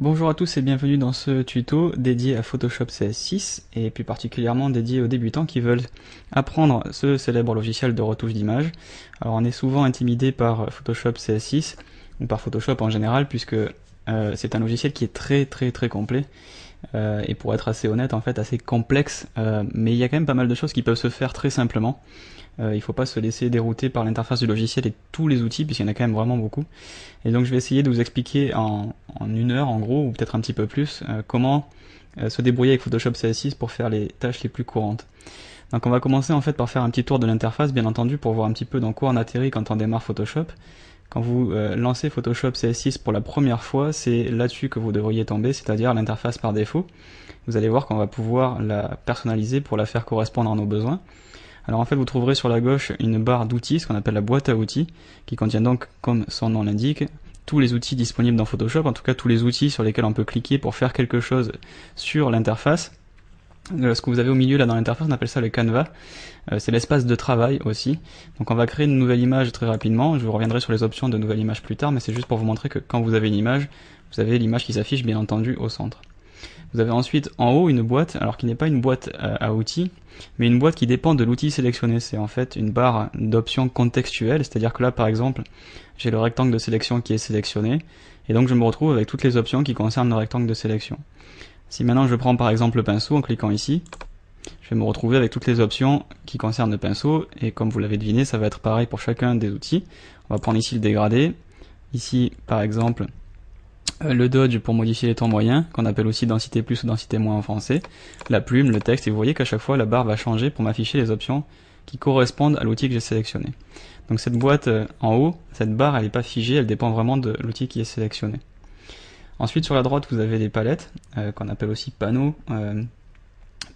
Bonjour à tous et bienvenue dans ce tuto dédié à Photoshop CS6 et plus particulièrement dédié aux débutants qui veulent apprendre ce célèbre logiciel de retouche d'image. Alors on est souvent intimidé par Photoshop CS6 ou par Photoshop en général puisque euh, c'est un logiciel qui est très très très complet euh, et pour être assez honnête en fait assez complexe euh, mais il y a quand même pas mal de choses qui peuvent se faire très simplement. Euh, il ne faut pas se laisser dérouter par l'interface du logiciel et tous les outils, puisqu'il y en a quand même vraiment beaucoup. Et donc je vais essayer de vous expliquer en, une heure, en gros, ou peut-être un petit peu plus, euh, comment euh, se débrouiller avec Photoshop CS6 pour faire les tâches les plus courantes. Donc on va commencer en fait par faire un petit tour de l'interface, bien entendu, pour voir un petit peu dans quoi on atterrit quand on démarre Photoshop. Quand vous lancez Photoshop CS6 pour la première fois, c'est là-dessus que vous devriez tomber, c'est-à-dire l'interface par défaut. Vous allez voir qu'on va pouvoir la personnaliser pour la faire correspondre à nos besoins. Alors en fait, vous trouverez sur la gauche une barre d'outils, ce qu'on appelle la boîte à outils, qui contient donc, comme son nom l'indique, tous les outils disponibles dans Photoshop, en tout cas tous les outils sur lesquels on peut cliquer pour faire quelque chose sur l'interface. Euh, ce que vous avez au milieu là dans l'interface, on appelle ça le canevas. Euh, c'est l'espace de travail aussi. Donc on va créer une nouvelle image très rapidement. Je vous reviendrai sur les options de nouvelle image plus tard, mais c'est juste pour vous montrer que quand vous avez une image, vous avez l'image qui s'affiche bien entendu au centre. Vous avez ensuite en haut une boîte, alors qui n'est pas une boîte euh, à outils, mais une boîte qui dépend de l'outil sélectionné. C'est en fait une barre d'options contextuelles, c'est-à-dire que là par exemple, j'ai le rectangle de sélection qui est sélectionné, et donc je me retrouve avec toutes les options qui concernent le rectangle de sélection. Si maintenant je prends par exemple le pinceau en cliquant ici, je vais me retrouver avec toutes les options qui concernent le pinceau, et comme vous l'avez deviné, ça va être pareil pour chacun des outils. On va prendre ici le dégradé, ici par exemple euh, le dodge pour modifier les temps moyens, qu'on appelle aussi densité plus ou densité moins en français, la plume, le texte, et vous voyez qu'à chaque fois la barre va changer pour m'afficher les options qui correspondent à l'outil que j'ai sélectionné. Donc cette boîte euh, en haut, cette barre, elle n'est pas figée, elle dépend vraiment de l'outil qui est sélectionné. Ensuite sur la droite, vous avez des palettes, euh, qu'on appelle aussi panneaux,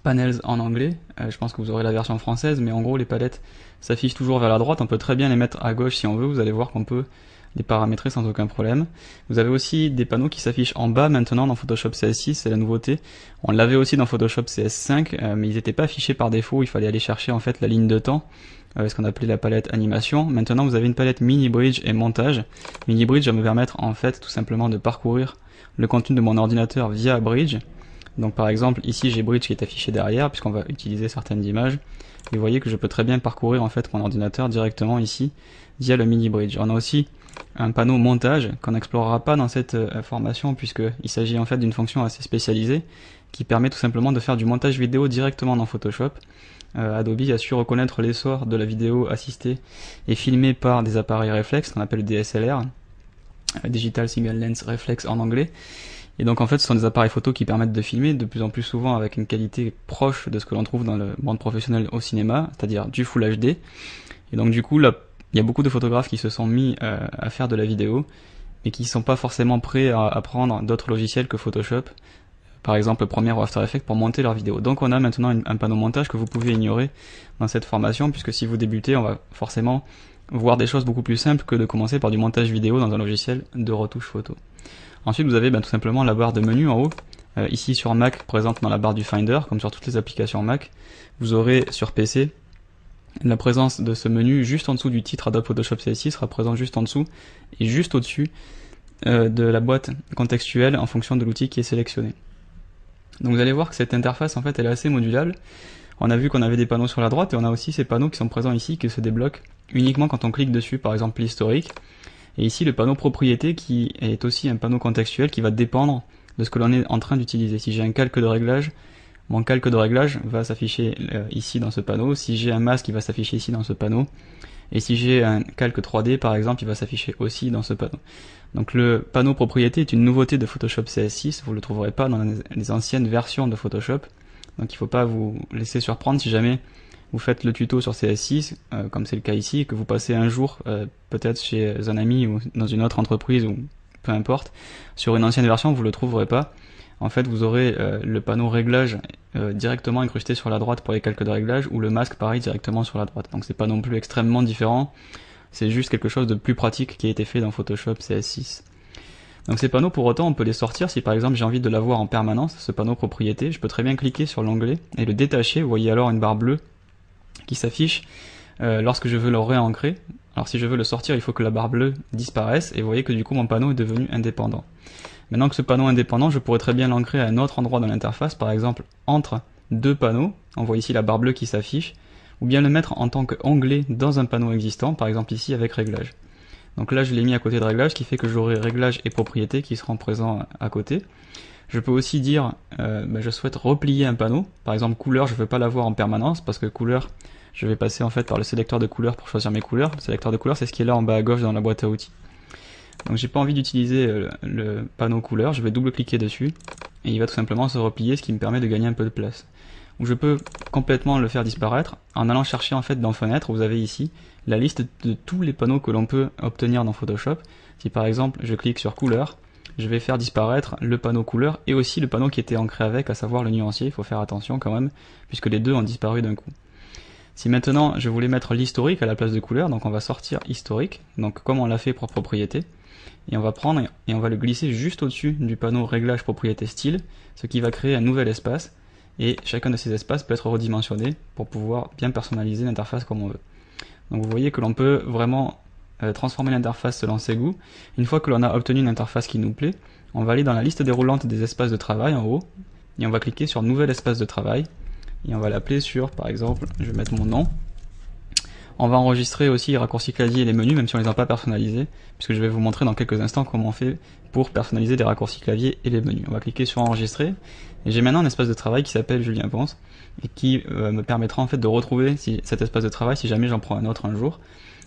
panels en anglais, je pense que vous aurez la version française, mais en gros les palettes s'affichent toujours vers la droite, on peut très bien les mettre à gauche si on veut, vous allez voir qu'on peut les paramétrer sans aucun problème. Vous avez aussi des panneaux qui s'affichent en bas maintenant dans Photoshop CS6, c'est la nouveauté. On l'avait aussi dans Photoshop CS5, euh, mais ils n'étaient pas affichés par défaut, il fallait aller chercher en fait la ligne de temps, euh, ce qu'on appelait la palette animation. Maintenant vous avez une palette mini bridge et montage. Mini bridge va me permettre en fait tout simplement de parcourir le contenu de mon ordinateur via bridge. Donc par exemple ici j'ai Bridge qui est affiché derrière puisqu'on va utiliser certaines images. vous voyez que je peux très bien parcourir en fait mon ordinateur directement ici via le mini Bridge. On a aussi un panneau montage qu'on n'explorera pas dans cette euh, formation puisqu'il s'agit en fait d'une fonction assez spécialisée qui permet tout simplement de faire du montage vidéo directement dans Photoshop. Euh, Adobe a su reconnaître l'essor de la vidéo assistée et filmée par des appareils réflexes qu'on appelle DSLR, euh, Digital Single Lens Reflex en anglais. Et donc en fait ce sont des appareils photo qui permettent de filmer de plus en plus souvent avec une qualité proche de ce que l'on trouve dans le monde professionnel au cinéma, c'est-à-dire du Full HD. Et donc du coup la il y a beaucoup de photographes qui se sont mis euh, à faire de la vidéo, mais qui sont pas forcément prêts à apprendre d'autres logiciels que Photoshop, par exemple Premiere ou After Effects pour monter leur vidéo. Donc on a maintenant un panneau montage que vous pouvez ignorer dans cette formation, puisque si vous débutez, on va forcément voir des choses beaucoup plus simples que de commencer par du montage vidéo dans un logiciel de retouche photo. Ensuite, vous avez ben, tout simplement la barre de menu en haut. Euh, ici sur Mac, présente dans la barre du Finder, comme sur toutes les applications Mac. Vous aurez sur PC la présence de ce menu juste en dessous du titre Adobe Photoshop CS6 sera présent juste en dessous et juste au-dessus euh, de la boîte contextuelle en fonction de l'outil qui est sélectionné. Donc vous allez voir que cette interface en fait elle est assez modulable. On a vu qu'on avait des panneaux sur la droite et on a aussi ces panneaux qui sont présents ici qui se débloquent uniquement quand on clique dessus, par exemple l'historique. Et ici le panneau propriété qui est aussi un panneau contextuel qui va dépendre de ce que l'on est en train d'utiliser. Si j'ai un calque de réglage, mon calque de réglage va s'afficher euh, ici dans ce panneau. Si j'ai un masque, il va s'afficher ici dans ce panneau. Et si j'ai un calque 3D, par exemple, il va s'afficher aussi dans ce panneau. Donc le panneau propriété est une nouveauté de Photoshop CS6. Vous ne le trouverez pas dans les anciennes versions de Photoshop. Donc il ne faut pas vous laisser surprendre si jamais vous faites le tuto sur CS6, euh, comme c'est le cas ici, et que vous passez un jour, euh, peut-être chez un ami ou dans une autre entreprise ou peu importe, sur une ancienne version, vous ne le trouverez pas en fait vous aurez euh, le panneau réglage euh, directement incrusté sur la droite pour les calques de réglage ou le masque pareil directement sur la droite. Donc c'est pas non plus extrêmement différent, c'est juste quelque chose de plus pratique qui a été fait dans Photoshop CS6. Donc ces panneaux pour autant on peut les sortir si par exemple j'ai envie de l'avoir en permanence, ce panneau propriété, je peux très bien cliquer sur l'onglet et le détacher, vous voyez alors une barre bleue qui s'affiche euh, lorsque je veux le réancrer. Alors si je veux le sortir il faut que la barre bleue disparaisse et vous voyez que du coup mon panneau est devenu indépendant. Maintenant que ce panneau est indépendant, je pourrais très bien l'ancrer à un autre endroit dans l'interface, par exemple entre deux panneaux, on voit ici la barre bleue qui s'affiche, ou bien le mettre en tant qu'onglet dans un panneau existant, par exemple ici avec réglage. Donc là je l'ai mis à côté de réglage, ce qui fait que j'aurai réglage et Propriétés qui seront présents à côté. Je peux aussi dire, euh, bah, je souhaite replier un panneau, par exemple couleur, je ne veux pas l'avoir en permanence, parce que couleur, je vais passer en fait par le sélecteur de couleurs pour choisir mes couleurs. Le sélecteur de couleurs, c'est ce qui est là en bas à gauche dans la boîte à outils. Donc j'ai pas envie d'utiliser euh, le, panneau couleur, je vais double-cliquer dessus et il va tout simplement se replier, ce qui me permet de gagner un peu de place. Ou je peux complètement le faire disparaître en allant chercher en fait dans Fenêtre, vous avez ici la liste de tous les panneaux que l'on peut obtenir dans Photoshop. Si par exemple je clique sur couleur, je vais faire disparaître le panneau couleur et aussi le panneau qui était ancré avec, à savoir le nuancier, il faut faire attention quand même, puisque les deux ont disparu d'un coup. Si maintenant je voulais mettre l'historique à la place de couleur, donc on va sortir historique, donc comme on l'a fait pour propriété, et on va prendre et on va le glisser juste au-dessus du panneau réglage propriété style, ce qui va créer un nouvel espace, et chacun de ces espaces peut être redimensionné pour pouvoir bien personnaliser l'interface comme on veut. Donc vous voyez que l'on peut vraiment euh, transformer l'interface selon ses goûts. Une fois que l'on a obtenu une interface qui nous plaît, on va aller dans la liste déroulante des espaces de travail en haut, et on va cliquer sur Nouvel espace de travail, et on va l'appeler sur, par exemple, je vais mettre mon nom. On va enregistrer aussi les raccourcis clavier et les menus, même si on les a pas personnalisés, puisque je vais vous montrer dans quelques instants comment on fait pour personnaliser les raccourcis clavier et les menus. On va cliquer sur enregistrer, et j'ai maintenant un espace de travail qui s'appelle Julien Ponce, et qui euh, me permettra en fait de retrouver cet espace de travail si jamais j'en prends un autre un jour.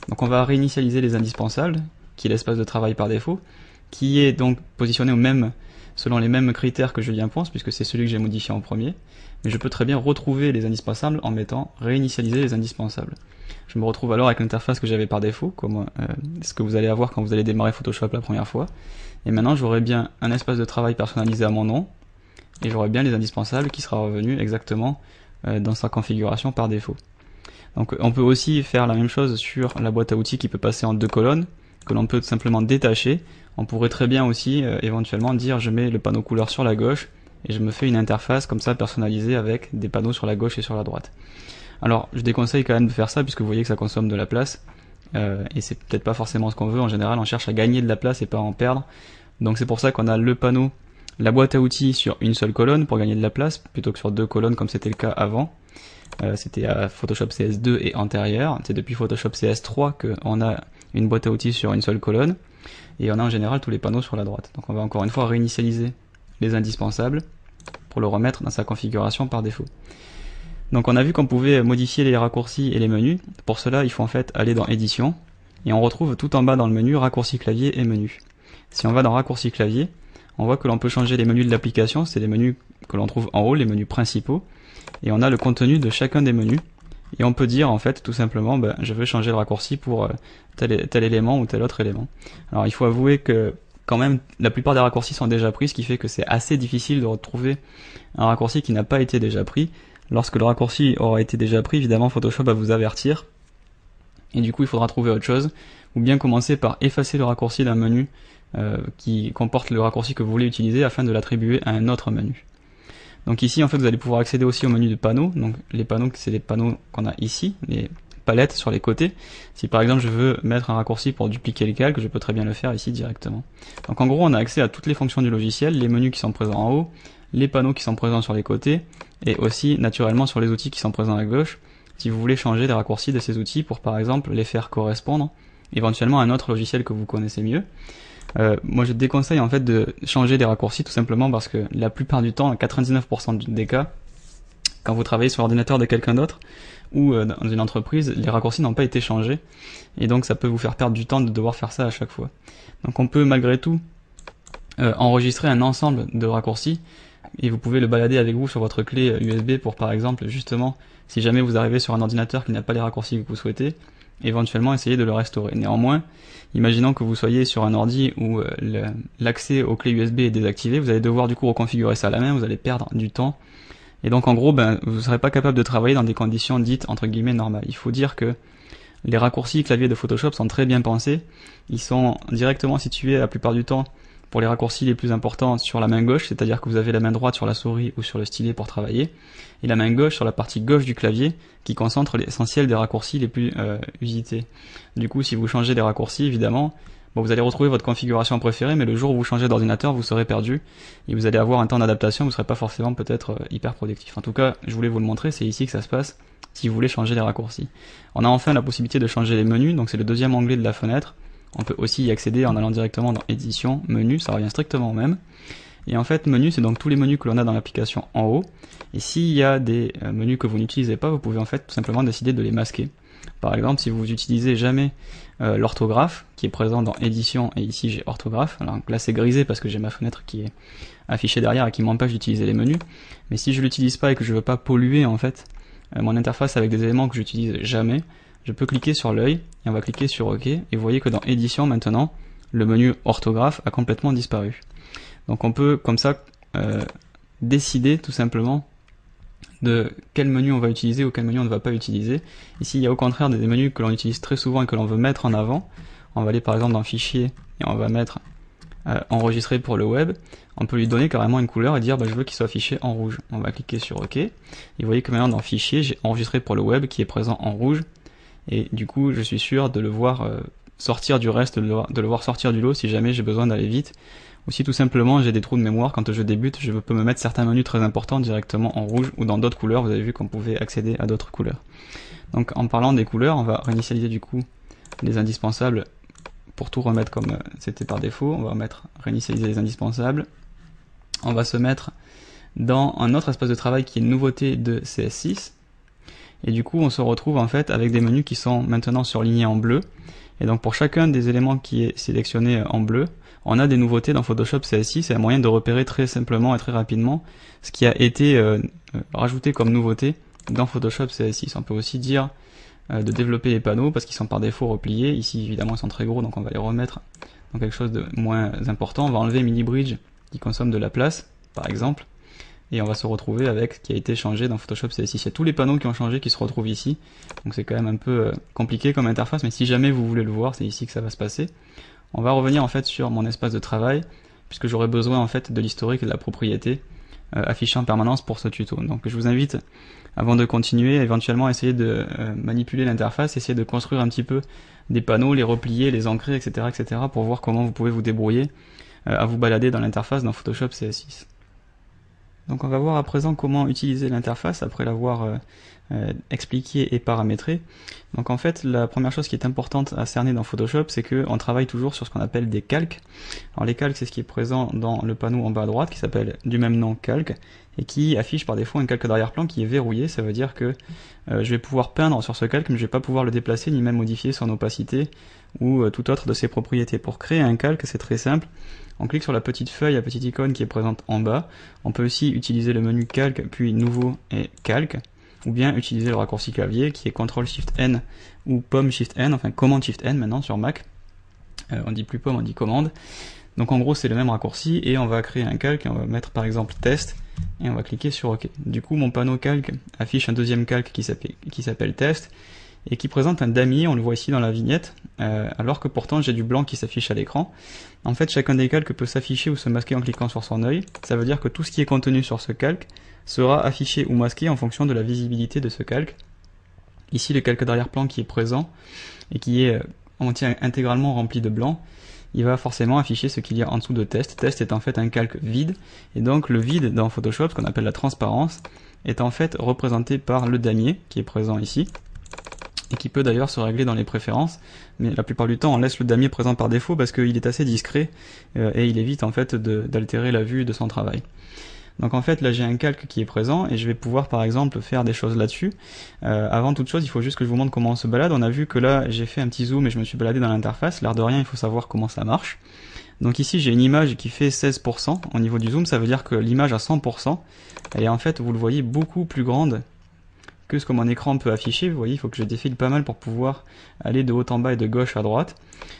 Donc on va réinitialiser les indispensables, qui est l'espace de travail par défaut, qui est donc positionné au même, selon les mêmes critères que Julien Ponce, puisque c'est celui que j'ai modifié en premier mais je peux très bien retrouver les indispensables en mettant réinitialiser les indispensables. Je me retrouve alors avec l'interface que j'avais par défaut, comme euh, ce que vous allez avoir quand vous allez démarrer Photoshop la première fois. Et maintenant, j'aurai bien un espace de travail personnalisé à mon nom, et j'aurai bien les indispensables qui sera revenu exactement euh, dans sa configuration par défaut. Donc on peut aussi faire la même chose sur la boîte à outils qui peut passer en deux colonnes, que l'on peut simplement détacher. On pourrait très bien aussi euh, éventuellement dire je mets le panneau couleur sur la gauche et je me fais une interface comme ça personnalisée avec des panneaux sur la gauche et sur la droite. Alors je déconseille quand même de faire ça puisque vous voyez que ça consomme de la place euh, et c'est peut-être pas forcément ce qu'on veut. En général on cherche à gagner de la place et pas en perdre. Donc c'est pour ça qu'on a le panneau, la boîte à outils sur une seule colonne pour gagner de la place plutôt que sur deux colonnes comme c'était le cas avant. Euh, c'était à Photoshop CS2 et antérieur. C'est depuis Photoshop CS3 qu'on a une boîte à outils sur une seule colonne et on a en général tous les panneaux sur la droite. Donc on va encore une fois réinitialiser les indispensables le remettre dans sa configuration par défaut. Donc on a vu qu'on pouvait modifier les raccourcis et les menus. Pour cela, il faut en fait aller dans Édition, et on retrouve tout en bas dans le menu Raccourci clavier et menu. Si on va dans Raccourci clavier, on voit que l'on peut changer les menus de l'application, c'est les menus que l'on trouve en haut, les menus principaux, et on a le contenu de chacun des menus. Et on peut dire en fait tout simplement ben, je veux changer le raccourci pour euh, tel élément ou tel autre élément. Alors il faut avouer que quand même, la plupart des raccourcis sont déjà pris, ce qui fait que c'est assez difficile de retrouver un raccourci qui n'a pas été déjà pris. Lorsque le raccourci aura été déjà pris, évidemment, Photoshop va vous avertir. Et du coup, il faudra trouver autre chose. Ou bien commencer par effacer le raccourci d'un menu euh, qui comporte le raccourci que vous voulez utiliser afin de l'attribuer à un autre menu. Donc ici, en fait, vous allez pouvoir accéder aussi au menu de panneaux. Donc les panneaux, c'est les panneaux qu'on a ici, les palette sur les côtés. Si par exemple je veux mettre un raccourci pour dupliquer les calques je peux très bien le faire ici directement. Donc en gros, on a accès à toutes les fonctions du logiciel, les menus qui sont présents en haut, les panneaux qui sont présents sur les côtés, et aussi naturellement sur les outils qui sont présents à gauche, si vous voulez changer des raccourcis de ces outils pour par exemple les faire correspondre éventuellement à un autre logiciel que vous connaissez mieux. Euh, moi je déconseille en fait de changer des raccourcis tout simplement parce que la plupart du temps, 99% des cas, quand vous travaillez sur l'ordinateur de quelqu'un d'autre, ou euh, dans une entreprise, les raccourcis n'ont pas été changés. Et donc ça peut vous faire perdre du temps de devoir faire ça à chaque fois. Donc on peut malgré tout euh, enregistrer un ensemble de raccourcis et vous pouvez le balader avec vous sur votre clé USB euh, pour par exemple justement si jamais vous arrivez sur un ordinateur qui n'a pas les raccourcis que vous souhaitez, éventuellement essayer de le restaurer. Néanmoins, imaginons que vous soyez sur un ordi où l'accès aux clés USB est désactivé, vous allez devoir du coup reconfigurer ça à la main, vous allez perdre du temps et donc en gros, ben, vous ne serez pas capable de travailler dans des conditions dites entre guillemets normales. Il faut dire que les raccourcis clavier de Photoshop sont très bien pensés. Ils sont directement situés la plupart du temps pour les raccourcis les plus importants sur la main gauche, c'est-à-dire que vous avez la main droite sur la souris ou sur le stylet pour travailler, et la main gauche sur la partie gauche du clavier qui concentre l'essentiel des raccourcis les plus usités. Euh, du coup, si vous changez des raccourcis, évidemment, Bon, vous allez retrouver votre configuration préférée, mais le jour où vous changez d'ordinateur, vous serez perdu et vous allez avoir un temps d'adaptation, vous ne serez pas forcément peut-être euh, hyper productif. En tout cas, je voulais vous le montrer, c'est ici que ça se passe si vous voulez changer les raccourcis. On a enfin la possibilité de changer les menus, donc c'est le deuxième onglet de la fenêtre. On peut aussi y accéder en allant directement dans édition, menu, ça revient strictement au même. Et en fait, menu, c'est donc tous les menus que l'on a dans l'application en haut. Et s'il y a des euh, menus que vous n'utilisez pas, vous pouvez en fait tout simplement décider de les masquer. Par exemple, si vous utilisez jamais euh, l'orthographe qui est présent dans édition et ici j'ai orthographe. Alors là c'est grisé parce que j'ai ma fenêtre qui est affichée derrière et qui m'empêche d'utiliser les menus. Mais si je l'utilise pas et que je veux pas polluer en fait euh, mon interface avec des éléments que j'utilise jamais, je peux cliquer sur l'œil et on va cliquer sur OK et vous voyez que dans édition maintenant le menu orthographe a complètement disparu. Donc on peut comme ça euh, décider tout simplement de quel menu on va utiliser ou quel menu on ne va pas utiliser. Ici, il y a au contraire des menus que l'on utilise très souvent et que l'on veut mettre en avant. On va aller par exemple dans Fichier et on va mettre euh, Enregistrer pour le web. On peut lui donner carrément une couleur et dire bah, je veux qu'il soit affiché en rouge. On va cliquer sur OK. Et vous voyez que maintenant dans Fichier, j'ai Enregistré pour le web qui est présent en rouge. Et du coup, je suis sûr de le voir euh, sortir du reste, de le, voir sortir du lot si jamais j'ai besoin d'aller vite ou tout simplement j'ai des trous de mémoire quand je débute, je peux me mettre certains menus très importants directement en rouge ou dans d'autres couleurs. Vous avez vu qu'on pouvait accéder à d'autres couleurs. Donc en parlant des couleurs, on va réinitialiser du coup les indispensables pour tout remettre comme euh, c'était par défaut. On va remettre réinitialiser les indispensables. On va se mettre dans un autre espace de travail qui est une nouveauté de CS6. Et du coup, on se retrouve en fait avec des menus qui sont maintenant surlignés en bleu. Et donc pour chacun des éléments qui est sélectionné en bleu, on a des nouveautés dans Photoshop CS6. C'est un moyen de repérer très simplement et très rapidement ce qui a été euh, euh, rajouté comme nouveauté dans Photoshop CS6. On peut aussi dire euh, de développer les panneaux parce qu'ils sont par défaut repliés. Ici, évidemment, ils sont très gros, donc on va les remettre dans quelque chose de moins important. On va enlever Mini Bridge qui consomme de la place, par exemple et on va se retrouver avec ce qui a été changé dans Photoshop CS6. Il y a tous les panneaux qui ont changé qui se retrouvent ici, donc c'est quand même un peu euh, compliqué comme interface, mais si jamais vous voulez le voir, c'est ici que ça va se passer. On va revenir en fait sur mon espace de travail, puisque j'aurai besoin en fait de l'historique et de la propriété euh, affichée en permanence pour ce tuto. Donc je vous invite, avant de continuer, éventuellement à essayer de euh, manipuler l'interface, essayer de construire un petit peu des panneaux, les replier, les ancrer, etc. etc. pour voir comment vous pouvez vous débrouiller à vous balader dans l'interface dans Photoshop CS6. Donc on va voir à présent comment utiliser l'interface après l'avoir euh, euh, expliqué et paramétré. Donc en fait, la première chose qui est importante à cerner dans Photoshop, c'est qu'on travaille toujours sur ce qu'on appelle des calques. Alors les calques, c'est ce qui est présent dans le panneau en bas à droite, qui s'appelle du même nom calque, et qui affiche par défaut un calque d'arrière-plan qui est verrouillé. Ça veut dire que euh, je vais pouvoir peindre sur ce calque, mais je vais pas pouvoir le déplacer, ni même modifier son opacité, ou tout autre de ses propriétés. Pour créer un calque, c'est très simple. On clique sur la petite feuille, la petite icône qui est présente en bas. On peut aussi utiliser le menu calque, puis nouveau et calque, ou bien utiliser le raccourci clavier qui est CTRL SHIFT N ou POM SHIFT N, enfin command SHIFT N maintenant sur Mac. Euh, on dit plus POM, on dit commande. Donc en gros c'est le même raccourci et on va créer un calque on va mettre par exemple test et on va cliquer sur OK. Du coup mon panneau calque affiche un deuxième calque qui s'appelle test et qui présente un damier, on le voit ici dans la vignette, euh, alors que pourtant j'ai du blanc qui s'affiche à l'écran. En fait, chacun des calques peut s'afficher ou se masquer en cliquant sur son œil. Ça veut dire que tout ce qui est contenu sur ce calque sera affiché ou masqué en fonction de la visibilité de ce calque. Ici, le calque d'arrière-plan qui est présent et qui est entièrement euh, intégralement rempli de blanc, il va forcément afficher ce qu'il y a en dessous de test. Test est en fait un calque vide, et donc le vide dans Photoshop, ce qu'on appelle la transparence, est en fait représenté par le damier qui est présent ici, qui peut d'ailleurs se régler dans les préférences. Mais la plupart du temps, on laisse le damier présent par défaut parce qu'il est assez discret euh, et il évite en fait d'altérer la vue de son travail. Donc en fait, là j'ai un calque qui est présent et je vais pouvoir par exemple faire des choses là-dessus. Euh, avant toute chose, il faut juste que je vous montre comment on se balade. On a vu que là j'ai fait un petit zoom et je me suis baladé dans l'interface. L'air de rien, il faut savoir comment ça marche. Donc ici j'ai une image qui fait 16% au niveau du zoom, ça veut dire que l'image à 100%, elle est en fait, vous le voyez, beaucoup plus grande que ce que mon écran peut afficher. Vous voyez, il faut que je défile pas mal pour pouvoir aller de haut en bas et de gauche à droite.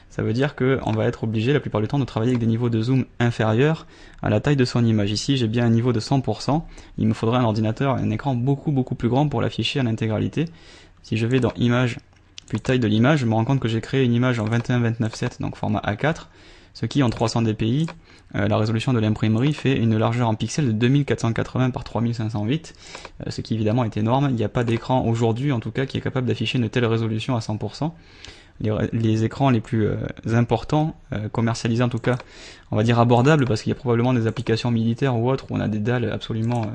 Ça veut dire qu'on va être obligé la plupart du temps de travailler avec des niveaux de zoom inférieurs à la taille de son image. Ici, j'ai bien un niveau de 100%. Il me faudrait un ordinateur, un écran beaucoup beaucoup plus grand pour l'afficher à l'intégralité. Si je vais dans Image, puis Taille de l'image, je me rends compte que j'ai créé une image en 21-29-7, donc format A4, ce qui en 300 dpi euh, la résolution de l'imprimerie fait une largeur en pixels de 2480 par 3508, euh, ce qui évidemment est énorme. Il n'y a pas d'écran aujourd'hui en tout cas qui est capable d'afficher une telle résolution à 100%. Les, écrans les plus euh, importants, commercialisés en tout cas, on va dire abordables, parce qu'il y a probablement des applications militaires ou autres où on a des dalles absolument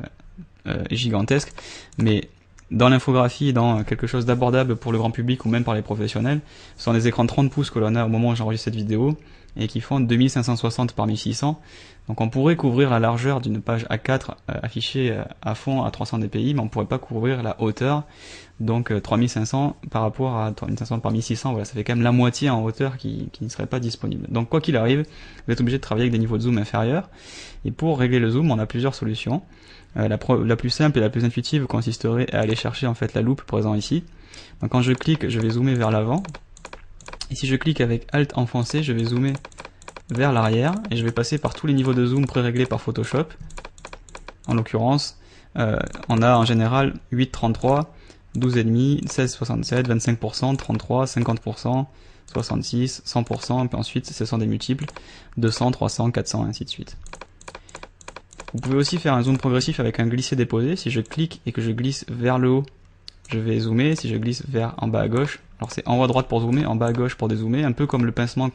gigantesques, mais dans l'infographie dans quelque chose d'abordable pour le grand public ou même par les professionnels, ce sont des écrans 30 pouces que l'on a au moment où j'enregistre cette vidéo, et qui font 2560 par 1600. Donc on pourrait couvrir la largeur d'une page A4 euh, affichée euh, à fond à 300 dpi, mais on pourrait pas couvrir la hauteur. Donc 3500 euh, par rapport à 3500 par 1600, voilà, ça fait quand même la moitié en hauteur qui, ne serait pas disponible. Donc quoi qu'il arrive, vous êtes obligé de travailler avec des niveaux de zoom inférieurs. Et pour régler le zoom, on a plusieurs solutions. la, la plus simple et la plus intuitive consisterait à aller chercher en fait la loupe présent ici. Donc quand je clique, je vais zoomer vers l'avant et si je clique avec Alt enfoncé, je vais zoomer vers l'arrière et je vais passer par tous les niveaux de zoom pré-réglés par Photoshop. En l'occurrence, euh, on a en général 8,33, 12,5, 16,67, 25%, 33, 50%, 66, 100%, et puis ensuite ce sont des multiples, 200, 300, 400, et ainsi de suite. Vous pouvez aussi faire un zoom progressif avec un glisser déposé. Si je clique et que je glisse vers le haut, je vais zoomer. Si je glisse vers en bas à gauche, alors c'est en haut à droite pour zoomer, en bas à gauche pour dézoomer, un peu comme le pincement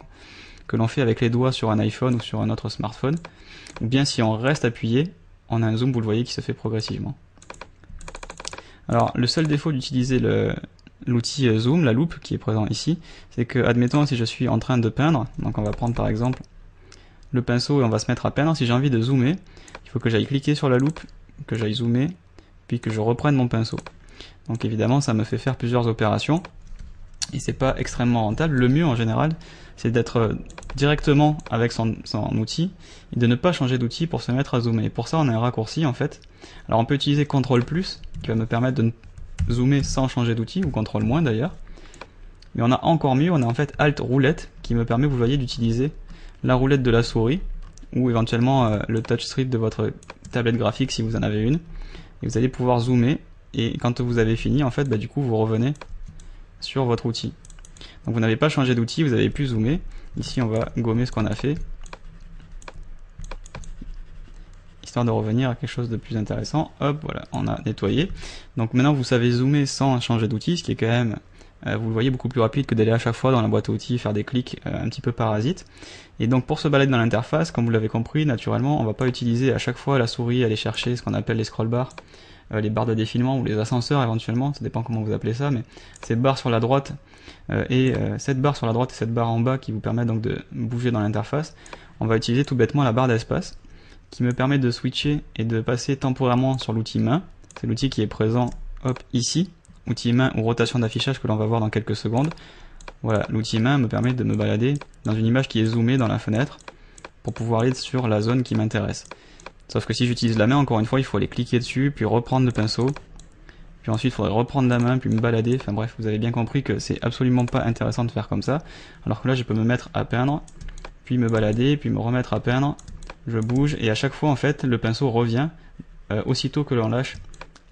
que l'on fait avec les doigts sur un iPhone ou sur un autre smartphone. Ou bien si on reste appuyé, on a un zoom, vous le voyez, qui se fait progressivement. Alors le seul défaut d'utiliser l'outil euh, zoom, la loupe qui est présent ici, c'est que, admettons, si je suis en train de peindre, donc on va prendre par exemple le pinceau et on va se mettre à peindre, si j'ai envie de zoomer, il faut que j'aille cliquer sur la loupe, que j'aille zoomer, puis que je reprenne mon pinceau. Donc évidemment, ça me fait faire plusieurs opérations et c'est pas extrêmement rentable. Le mieux en général, c'est d'être euh, directement avec son, outil et de ne pas changer d'outil pour se mettre à zoomer. Et pour ça, on a un raccourci en fait. Alors on peut utiliser CTRL plus qui va me permettre de zoomer sans changer d'outil ou CTRL moins d'ailleurs. Mais on a encore mieux, on a en fait Alt roulette qui me permet, vous voyez, d'utiliser la roulette de la souris ou éventuellement euh, le touch strip de votre tablette graphique si vous en avez une. Et vous allez pouvoir zoomer et quand vous avez fini, en fait, bah, du coup, vous revenez sur votre outil. Donc vous n'avez pas changé d'outil, vous avez pu zoomer. Ici, on va gommer ce qu'on a fait. Histoire de revenir à quelque chose de plus intéressant. Hop, voilà, on a nettoyé. Donc maintenant, vous savez zoomer sans changer d'outil, ce qui est quand même, euh, vous le voyez, beaucoup plus rapide que d'aller à chaque fois dans la boîte à outils, faire des clics euh, un petit peu parasites. Et donc pour se balader dans l'interface, comme vous l'avez compris, naturellement, on va pas utiliser à chaque fois la souris, aller chercher ce qu'on appelle les scroll bars euh, les barres de défilement ou les ascenseurs éventuellement, ça dépend comment vous appelez ça, mais ces barres sur la droite euh, et euh, cette barre sur la droite et cette barre en bas qui vous permet donc de bouger dans l'interface, on va utiliser tout bêtement la barre d'espace qui me permet de switcher et de passer temporairement sur l'outil main. C'est l'outil qui est présent hop ici, outil main ou rotation d'affichage que l'on va voir dans quelques secondes. Voilà, l'outil main me permet de me balader dans une image qui est zoomée dans la fenêtre pour pouvoir aller sur la zone qui m'intéresse. Sauf que si j'utilise la main, encore une fois, il faut aller cliquer dessus, puis reprendre le pinceau. Puis ensuite, il faudrait reprendre la main, puis me balader. Enfin bref, vous avez bien compris que c'est absolument pas intéressant de faire comme ça. Alors que là, je peux me mettre à peindre, puis me balader, puis me remettre à peindre. Je bouge, et à chaque fois, en fait, le pinceau revient euh, aussitôt que l'on lâche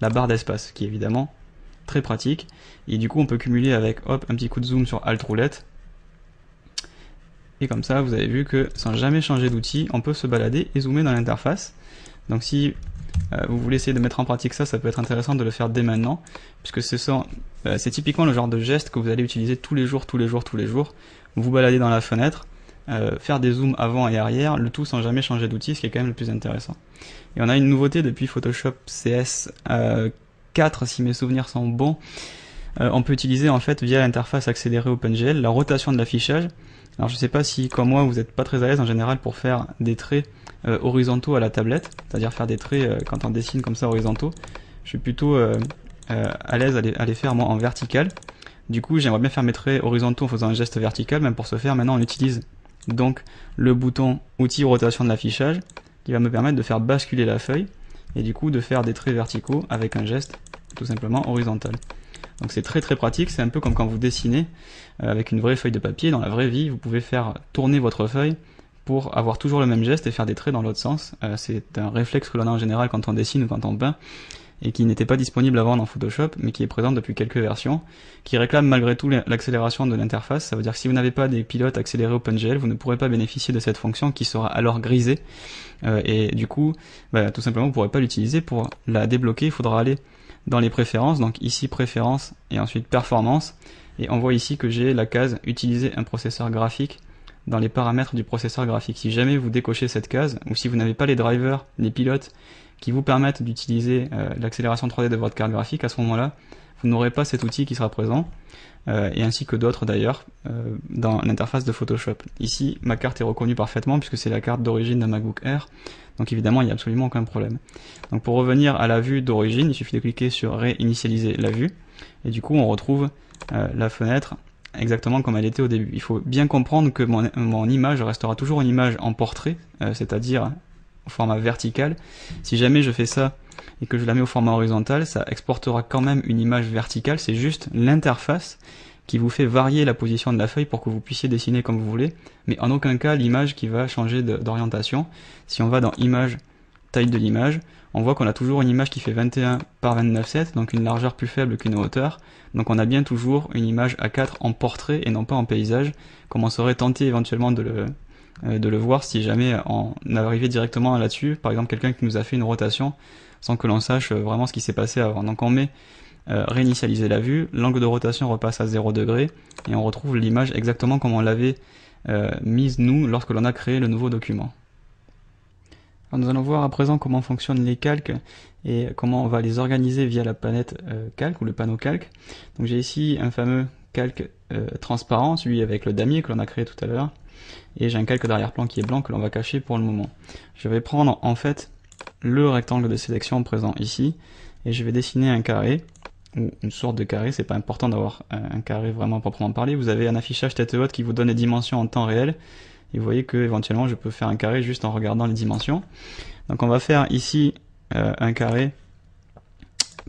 la barre d'espace, qui est évidemment très pratique. Et du coup, on peut cumuler avec, hop, un petit coup de zoom sur Alt Roulette. Et comme ça, vous avez vu que sans jamais changer d'outil, on peut se balader et zoomer dans l'interface. Donc si euh, vous voulez essayer de mettre en pratique ça, ça peut être intéressant de le faire dès maintenant, puisque euh, c'est typiquement le genre de geste que vous allez utiliser tous les jours, tous les jours, tous les jours. Vous baladez dans la fenêtre, euh, faire des zooms avant et arrière, le tout sans jamais changer d'outil, ce qui est quand même le plus intéressant. Et on a une nouveauté depuis Photoshop CS 4, si mes souvenirs sont bons, on peut utiliser en fait via l'interface accélérée OpenGL la rotation de l'affichage alors je sais pas si, comme moi, vous n'êtes pas très à l'aise en général pour faire des traits euh, horizontaux à la tablette, c'est-à-dire faire des traits euh, quand on dessine comme ça horizontaux. Je suis plutôt euh, à l'aise à, à, les faire moi en vertical. Du coup, j'aimerais bien faire mes traits horizontaux en faisant un geste vertical, même pour ce faire, maintenant on utilise donc le bouton outil rotation de l'affichage qui va me permettre de faire basculer la feuille et du coup de faire des traits verticaux avec un geste tout simplement horizontal. Donc c'est très très pratique, c'est un peu comme quand vous dessinez euh, avec une vraie feuille de papier, dans la vraie vie, vous pouvez faire tourner votre feuille pour avoir toujours le même geste et faire des traits dans l'autre sens. Euh, c'est un réflexe que l'on a en général quand on dessine ou quand on peint et qui n'était pas disponible avant dans Photoshop, mais qui est présent depuis quelques versions, qui réclame malgré tout l'accélération de l'interface. Ça veut dire que si vous n'avez pas des pilotes accélérés OpenGL, vous ne pourrez pas bénéficier de cette fonction qui sera alors grisée. Euh, et du coup, bah, tout simplement, vous ne pourrez pas l'utiliser. Pour la débloquer, il faudra aller dans les préférences, donc ici préférences et ensuite performance, et on voit ici que j'ai la case utiliser un processeur graphique dans les paramètres du processeur graphique. Si jamais vous décochez cette case, ou si vous n'avez pas les drivers, les pilotes qui vous permettent d'utiliser euh, l'accélération 3D de votre carte graphique, à ce moment-là, vous n'aurez pas cet outil qui sera présent, euh, et ainsi que d'autres d'ailleurs, euh, dans l'interface de Photoshop. Ici, ma carte est reconnue parfaitement puisque c'est la carte d'origine d'un MacBook Air, donc évidemment, il n'y a absolument aucun problème. Donc pour revenir à la vue d'origine, il suffit de cliquer sur réinitialiser la vue. Et du coup, on retrouve euh, la fenêtre exactement comme elle était au début. Il faut bien comprendre que mon, image restera toujours une image en portrait, euh, c'est-à-dire au format vertical. Si jamais je fais ça et que je la mets au format horizontal, ça exportera quand même une image verticale, c'est juste l'interface qui vous fait varier la position de la feuille pour que vous puissiez dessiner comme vous voulez, mais en aucun cas l'image qui va changer d'orientation. Si on va dans image, taille de l'image, on voit qu'on a toujours une image qui fait 21 par 29,7, donc une largeur plus faible qu'une hauteur, donc on a bien toujours une image A4 en portrait et non pas en paysage, comme on serait tenté éventuellement de le, euh, de le voir si jamais on arrivait directement là-dessus, par exemple quelqu'un qui nous a fait une rotation sans que l'on sache euh, vraiment ce qui s'est passé avant. Donc on met euh, réinitialiser la vue, l'angle de rotation repasse à 0 degré et on retrouve l'image exactement comme on l'avait euh, mise nous lorsque l'on a créé le nouveau document. nous allons voir à présent comment fonctionnent les calques et comment on va les organiser via la planète euh, calque ou le panneau calque. Donc j'ai ici un fameux calque transparent, celui avec le damier que l'on a créé tout à l'heure. Et j'ai un calque d'arrière-plan qui est blanc que l'on va cacher pour le moment. Je vais prendre en fait le rectangle de sélection présent ici et je vais dessiner un carré ou une sorte de carré, c'est pas important d'avoir euh, un carré vraiment proprement parlé. Vous avez un affichage tête haute qui vous donne les dimensions en temps réel. Et vous voyez que éventuellement je peux faire un carré juste en regardant les dimensions. Donc on va faire ici euh, un carré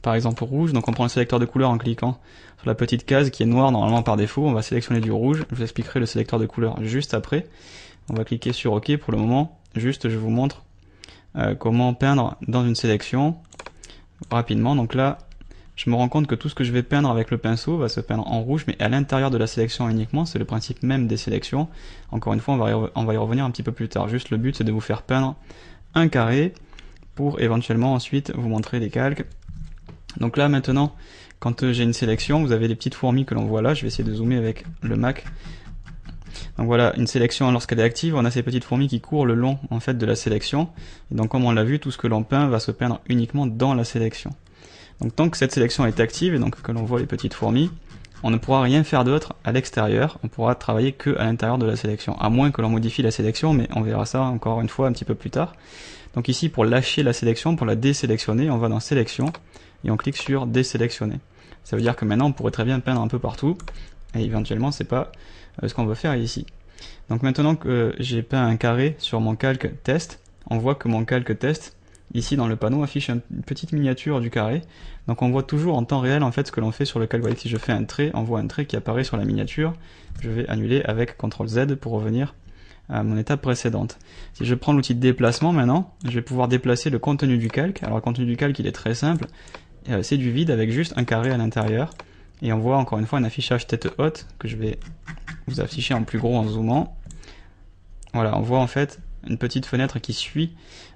par exemple rouge. Donc on prend le sélecteur de couleur en cliquant sur la petite case qui est noire normalement par défaut. On va sélectionner du rouge. Je vous expliquerai le sélecteur de couleur juste après. On va cliquer sur OK pour le moment. Juste je vous montre euh, comment peindre dans une sélection rapidement. Donc là, je me rends compte que tout ce que je vais peindre avec le pinceau va se peindre en rouge, mais à l'intérieur de la sélection uniquement, c'est le principe même des sélections. Encore une fois, on va, y revenir un petit peu plus tard. Juste le but, c'est de vous faire peindre un carré pour éventuellement ensuite vous montrer des calques. Donc là, maintenant, quand euh, j'ai une sélection, vous avez les petites fourmis que l'on voit là. Je vais essayer de zoomer avec le Mac. Donc voilà, une sélection lorsqu'elle est active, on a ces petites fourmis qui courent le long en fait de la sélection. Et donc comme on l'a vu, tout ce que l'on peint va se peindre uniquement dans la sélection. Donc tant que cette sélection est active et donc que l'on voit les petites fourmis, on ne pourra rien faire d'autre à l'extérieur, on pourra travailler que à l'intérieur de la sélection, à moins que l'on modifie la sélection, mais on verra ça encore une fois un petit peu plus tard. Donc ici, pour lâcher la sélection, pour la désélectionner, on va dans Sélection, et on clique sur Désélectionner. Ça veut dire que maintenant, on pourrait très bien peindre un peu partout, et éventuellement, c'est pas euh, ce qu'on veut faire ici. Donc maintenant que euh, j'ai peint un carré sur mon calque test, on voit que mon calque test, Ici, dans le panneau, affiche une petite miniature du carré. Donc on voit toujours en temps réel en fait ce que l'on fait sur le calque. Si je fais un trait, on voit un trait qui apparaît sur la miniature. Je vais annuler avec CTRL Z pour revenir à mon étape précédente. Si je prends l'outil de déplacement maintenant, je vais pouvoir déplacer le contenu du calque. Alors le contenu du calque, il est très simple. Euh, c'est du vide avec juste un carré à l'intérieur. Et on voit encore une fois un affichage tête haute que je vais vous afficher en plus gros en zoomant. Voilà, on voit en fait une petite fenêtre qui suit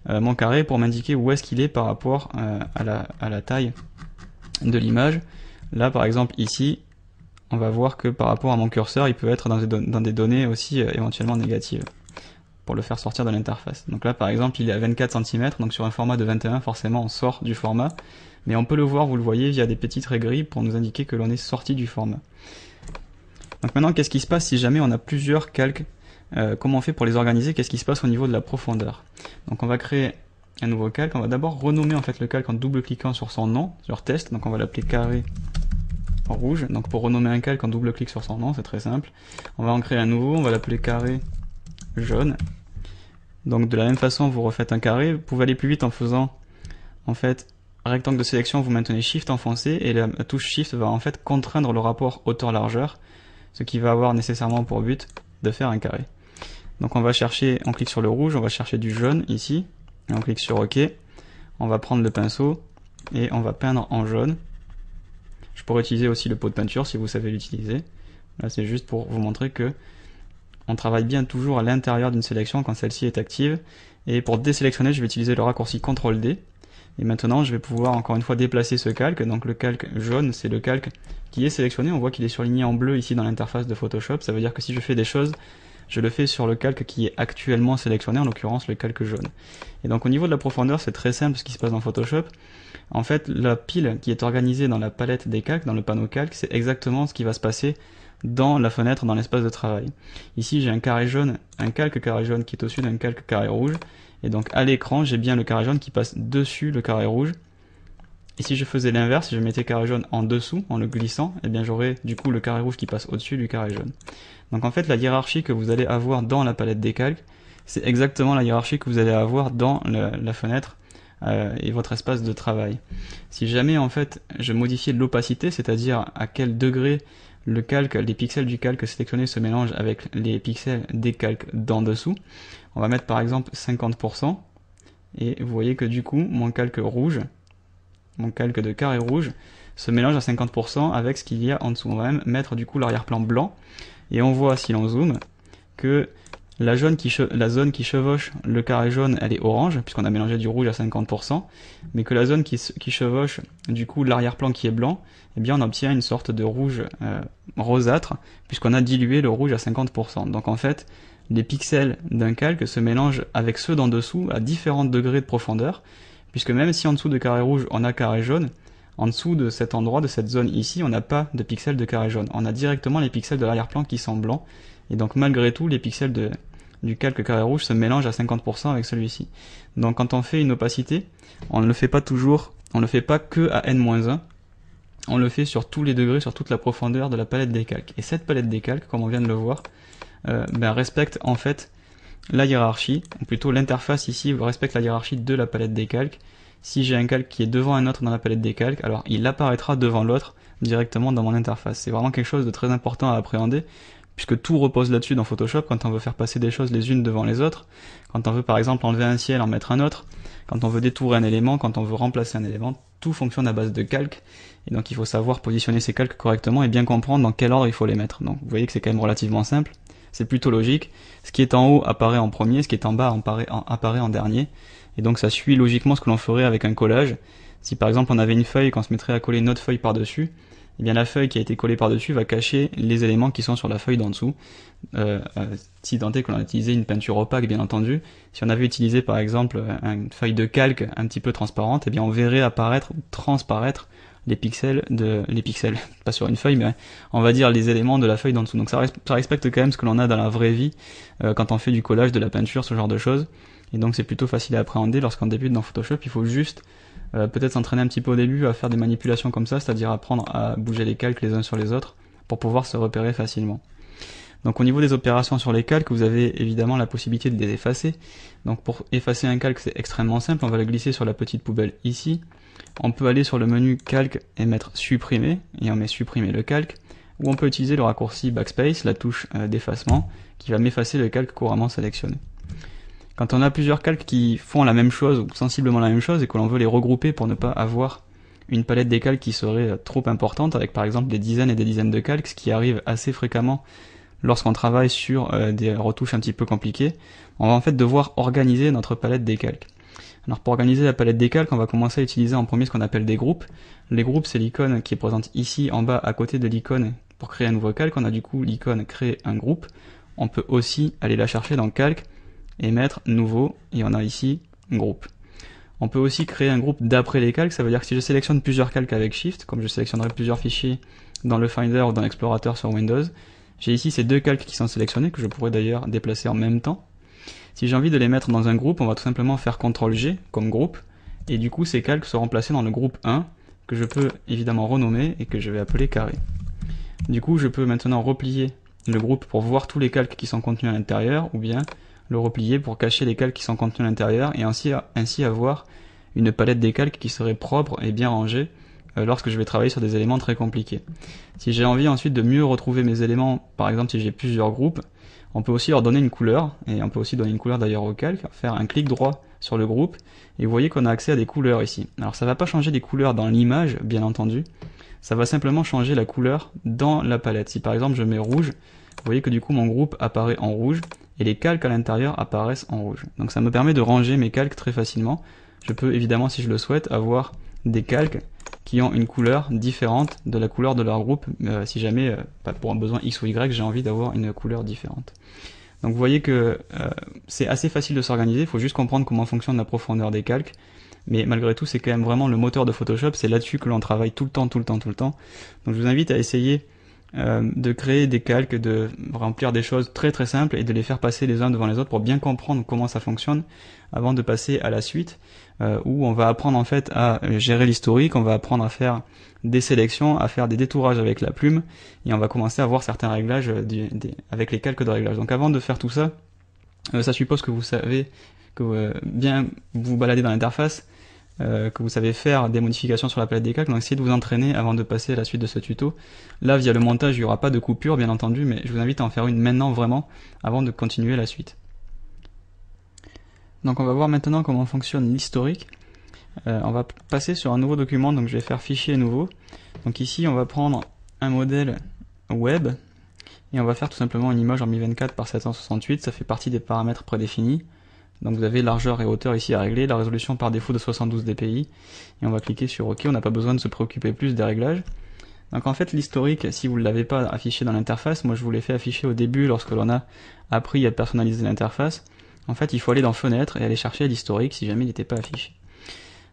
euh, mon carré pour m'indiquer où est-ce qu'il est par rapport euh, à, la, taille de l'image. Là, par exemple, ici, on va voir que par rapport à mon curseur, il peut être dans des, données aussi euh, éventuellement négatives pour le faire sortir de l'interface. Donc là, par exemple, il est à 24 cm, donc sur un format de 21, forcément, on sort du format. Mais on peut le voir, vous le voyez, via des petites raies gris pour nous indiquer que l'on est sorti du format. Donc maintenant, qu'est-ce qui se passe si jamais on a plusieurs calques euh, comment on fait pour les organiser, qu'est-ce qui se passe au niveau de la profondeur. Donc on va créer un nouveau calque, on va d'abord renommer en fait le calque en double-cliquant sur son nom, sur test, donc on va l'appeler carré rouge, donc pour renommer un calque en double-clic sur son nom, c'est très simple. On va en créer un nouveau, on va l'appeler carré jaune. Donc de la même façon, vous refaites un carré, vous pouvez aller plus vite en faisant en fait rectangle de sélection, vous maintenez Shift enfoncé et la touche Shift va en fait contraindre le rapport hauteur-largeur, ce qui va avoir nécessairement pour but de faire un carré. Donc on va chercher, on clique sur le rouge, on va chercher du jaune ici, et on clique sur OK. On va prendre le pinceau et on va peindre en jaune. Je pourrais utiliser aussi le pot de peinture si vous savez l'utiliser. Là c'est juste pour vous montrer que on travaille bien toujours à l'intérieur d'une sélection quand celle-ci est active. Et pour désélectionner, je vais utiliser le raccourci CTRL D. Et maintenant, je vais pouvoir encore une fois déplacer ce calque. Donc le calque jaune, c'est le calque qui est sélectionné. On voit qu'il est surligné en bleu ici dans l'interface de Photoshop. Ça veut dire que si je fais des choses je le fais sur le calque qui est actuellement sélectionné, en l'occurrence le calque jaune. Et donc au niveau de la profondeur, c'est très simple ce qui se passe dans Photoshop. En fait, la pile qui est organisée dans la palette des calques, dans le panneau calque, c'est exactement ce qui va se passer dans la fenêtre, dans l'espace de travail. Ici, j'ai un carré jaune, un calque carré jaune qui est au-dessus d'un calque carré rouge. Et donc à l'écran, j'ai bien le carré jaune qui passe dessus le carré rouge. Et si je faisais l'inverse, si je mettais carré jaune en dessous, en le glissant, et eh bien j'aurais du coup le carré rouge qui passe au-dessus du carré jaune. Donc en fait, la hiérarchie que vous allez avoir dans la palette des calques, c'est exactement la hiérarchie que vous allez avoir dans la, fenêtre euh, et votre espace de travail. Si jamais en fait je modifie l'opacité, c'est-à-dire à quel degré le calque, les pixels du calque sélectionné se mélangent avec les pixels des calques d'en dessous, on va mettre par exemple 50%, et vous voyez que du coup mon calque rouge, mon calque de carré rouge, se mélange à 50% avec ce qu'il y a en dessous. On va même mettre du coup l'arrière-plan blanc, et on voit, si l'on zoome, que la, zone qui chevauche le carré jaune, elle est orange, puisqu'on a mélangé du rouge à 50%, mais que la zone qui, chevauche du coup l'arrière-plan qui est blanc, eh bien on obtient une sorte de rouge euh, rosâtre, puisqu'on a dilué le rouge à 50%. Donc en fait, les pixels d'un calque se mélangent avec ceux d'en dessous à différents degrés de profondeur, puisque même si en dessous de carré rouge on a carré jaune, en dessous de cet endroit, de cette zone ici, on n'a pas de pixels de carré jaune. On a directement les pixels de l'arrière-plan qui sont blancs. Et donc malgré tout, les pixels de, du calque carré rouge se mélangent à 50% avec celui-ci. Donc quand on fait une opacité, on ne le fait pas toujours, on ne le fait pas que à n-1. On le fait sur tous les degrés, sur toute la profondeur de la palette des calques. Et cette palette des calques, comme on vient de le voir, euh, ben, respecte en fait la hiérarchie, ou plutôt l'interface ici respecte la hiérarchie de la palette des calques, si j'ai un calque qui est devant un autre dans la palette des calques, alors il apparaîtra devant l'autre directement dans mon interface. C'est vraiment quelque chose de très important à appréhender puisque tout repose là-dessus dans Photoshop quand on veut faire passer des choses les unes devant les autres, quand on veut par exemple enlever un ciel, en mettre un autre, quand on veut détourer un élément, quand on veut remplacer un élément, tout fonctionne à base de calques, et donc il faut savoir positionner ces calques correctement et bien comprendre dans quel ordre il faut les mettre. Donc vous voyez que c'est quand même relativement simple, c'est plutôt logique, ce qui est en haut apparaît en premier, ce qui est en bas apparaît en dernier, et donc ça suit logiquement ce que l'on ferait avec un collage. Si par exemple on avait une feuille qu'on se mettrait à coller notre feuille par-dessus, eh bien la feuille qui a été collée par-dessus va cacher les éléments qui sont sur la feuille d'en dessous. Euh, euh, si tant est que l'on a utilisé une peinture opaque, bien entendu, si on avait utilisé par exemple euh, une feuille de calque un petit peu transparente, eh bien on verrait apparaître, transparaître les pixels de les pixels, pas sur une feuille, mais on va dire les éléments de la feuille d'en dessous. Donc ça, respecte quand même ce que l'on a dans la vraie vie quand on fait du collage, de la peinture, ce genre de choses. Et donc c'est plutôt facile à appréhender lorsqu'on débute dans Photoshop, il faut juste euh, peut-être s'entraîner un petit peu au début à faire des manipulations comme ça, c'est-à-dire apprendre à bouger les calques les uns sur les autres pour pouvoir se repérer facilement. Donc au niveau des opérations sur les calques, vous avez évidemment la possibilité de les effacer. Donc pour effacer un calque, c'est extrêmement simple, on va le glisser sur la petite poubelle ici. On peut aller sur le menu calque et mettre supprimer, et on met supprimer le calque. Ou on peut utiliser le raccourci backspace, la touche euh, d'effacement, qui va m'effacer le calque couramment sélectionné. Quand on a plusieurs calques qui font la même chose ou sensiblement la même chose et que l'on veut les regrouper pour ne pas avoir une palette des calques qui serait euh, trop importante avec par exemple des dizaines et des dizaines de calques, ce qui arrive assez fréquemment lorsqu'on travaille sur euh, des retouches un petit peu compliquées, on va en fait devoir organiser notre palette des calques. Alors pour organiser la palette des calques, on va commencer à utiliser en premier ce qu'on appelle des groupes. Les groupes, c'est l'icône qui est présente ici en bas à côté de l'icône pour créer un nouveau calque. On a du coup l'icône créer un groupe. On peut aussi aller la chercher dans calque et mettre nouveau, et on a ici groupe. On peut aussi créer un groupe d'après les calques, ça veut dire que si je sélectionne plusieurs calques avec Shift, comme je sélectionnerai plusieurs fichiers dans le Finder ou dans l'explorateur sur Windows, j'ai ici ces deux calques qui sont sélectionnés, que je pourrais d'ailleurs déplacer en même temps. Si j'ai envie de les mettre dans un groupe, on va tout simplement faire CTRL-G comme groupe, et du coup ces calques seront placés dans le groupe 1, que je peux évidemment renommer et que je vais appeler carré. Du coup, je peux maintenant replier le groupe pour voir tous les calques qui sont contenus à l'intérieur, ou bien le replier pour cacher les calques qui sont contenus à l'intérieur et ainsi, ainsi avoir une palette des calques qui serait propre et bien rangée euh, lorsque je vais travailler sur des éléments très compliqués. Si j'ai envie ensuite de mieux retrouver mes éléments, par exemple si j'ai plusieurs groupes, on peut aussi leur donner une couleur, et on peut aussi donner une couleur d'ailleurs au calque, faire un clic droit sur le groupe, et vous voyez qu'on a accès à des couleurs ici. Alors ça va pas changer des couleurs dans l'image, bien entendu, ça va simplement changer la couleur dans la palette. Si par exemple je mets rouge, vous voyez que du coup mon groupe apparaît en rouge, et les calques à l'intérieur apparaissent en rouge. Donc ça me permet de ranger mes calques très facilement. Je peux évidemment, si je le souhaite, avoir des calques qui ont une couleur différente de la couleur de leur groupe, euh, si jamais, euh, pas pour un besoin X ou Y, j'ai envie d'avoir une couleur différente. Donc vous voyez que euh, c'est assez facile de s'organiser, il faut juste comprendre comment fonctionne la profondeur des calques, mais malgré tout c'est quand même vraiment le moteur de Photoshop, c'est là-dessus que l'on travaille tout le temps, tout le temps, tout le temps. Donc je vous invite à essayer euh, de créer des calques, de remplir des choses très très simples et de les faire passer les uns devant les autres pour bien comprendre comment ça fonctionne avant de passer à la suite euh, où on va apprendre en fait à gérer l'historique, on va apprendre à faire des sélections, à faire des détourages avec la plume et on va commencer à voir certains réglages euh, avec les calques de réglage. Donc avant de faire tout ça, ça suppose que vous savez que bien vous balader dans l'interface, euh, que vous savez faire des modifications sur la palette des calques, donc essayez de vous entraîner avant de passer à la suite de ce tuto. Là, via le montage, il n'y aura pas de coupure, bien entendu, mais je vous invite à en faire une maintenant, vraiment, avant de continuer la suite. Donc on va voir maintenant comment fonctionne l'historique. Euh, on va passer sur un nouveau document, donc je vais faire fichier nouveau. Donc ici, on va prendre un modèle web, et on va faire tout simplement une image en 1024 par 768, ça fait partie des paramètres prédéfinis. Donc vous avez largeur et hauteur ici à régler, la résolution par défaut de 72 dpi, et on va cliquer sur OK, on n'a pas besoin de se préoccuper plus des réglages. Donc en fait l'historique, si vous ne l'avez pas affiché dans l'interface, moi je vous l'ai fait afficher au début lorsque l'on a appris à personnaliser l'interface, en fait il faut aller dans Fenêtre et aller chercher l'historique si jamais il n'était pas affiché.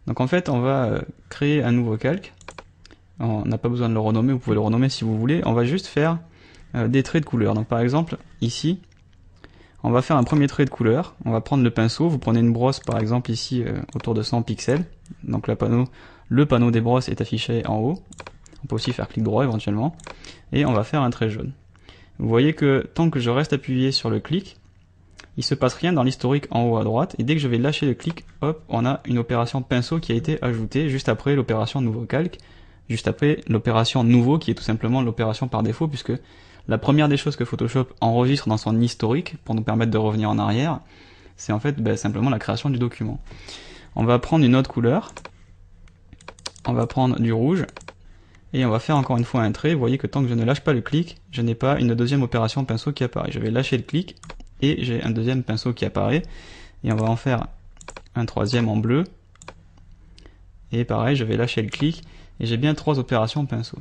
Donc en fait on va euh, créer un nouveau calque, on n'a pas besoin de le renommer, vous pouvez le renommer si vous voulez, on va juste faire euh, des traits de couleur. Donc par exemple ici, on va faire un premier trait de couleur. On va prendre le pinceau. Vous prenez une brosse, par exemple, ici, euh, autour de 100 pixels. Donc la panneau, le panneau des brosses est affiché en haut. On peut aussi faire clic droit éventuellement. Et on va faire un trait jaune. Vous voyez que tant que je reste appuyé sur le clic, il se passe rien dans l'historique en haut à droite. Et dès que je vais lâcher le clic, hop, on a une opération pinceau qui a été ajoutée juste après l'opération nouveau calque. Juste après l'opération nouveau qui est tout simplement l'opération par défaut puisque la première des choses que Photoshop enregistre dans son historique pour nous permettre de revenir en arrière, c'est en fait bah, simplement la création du document. On va prendre une autre couleur, on va prendre du rouge, et on va faire encore une fois un trait. Vous voyez que tant que je ne lâche pas le clic, je n'ai pas une deuxième opération pinceau qui apparaît. Je vais lâcher le clic et j'ai un deuxième pinceau qui apparaît. Et on va en faire un troisième en bleu. Et pareil, je vais lâcher le clic et j'ai bien trois opérations pinceau.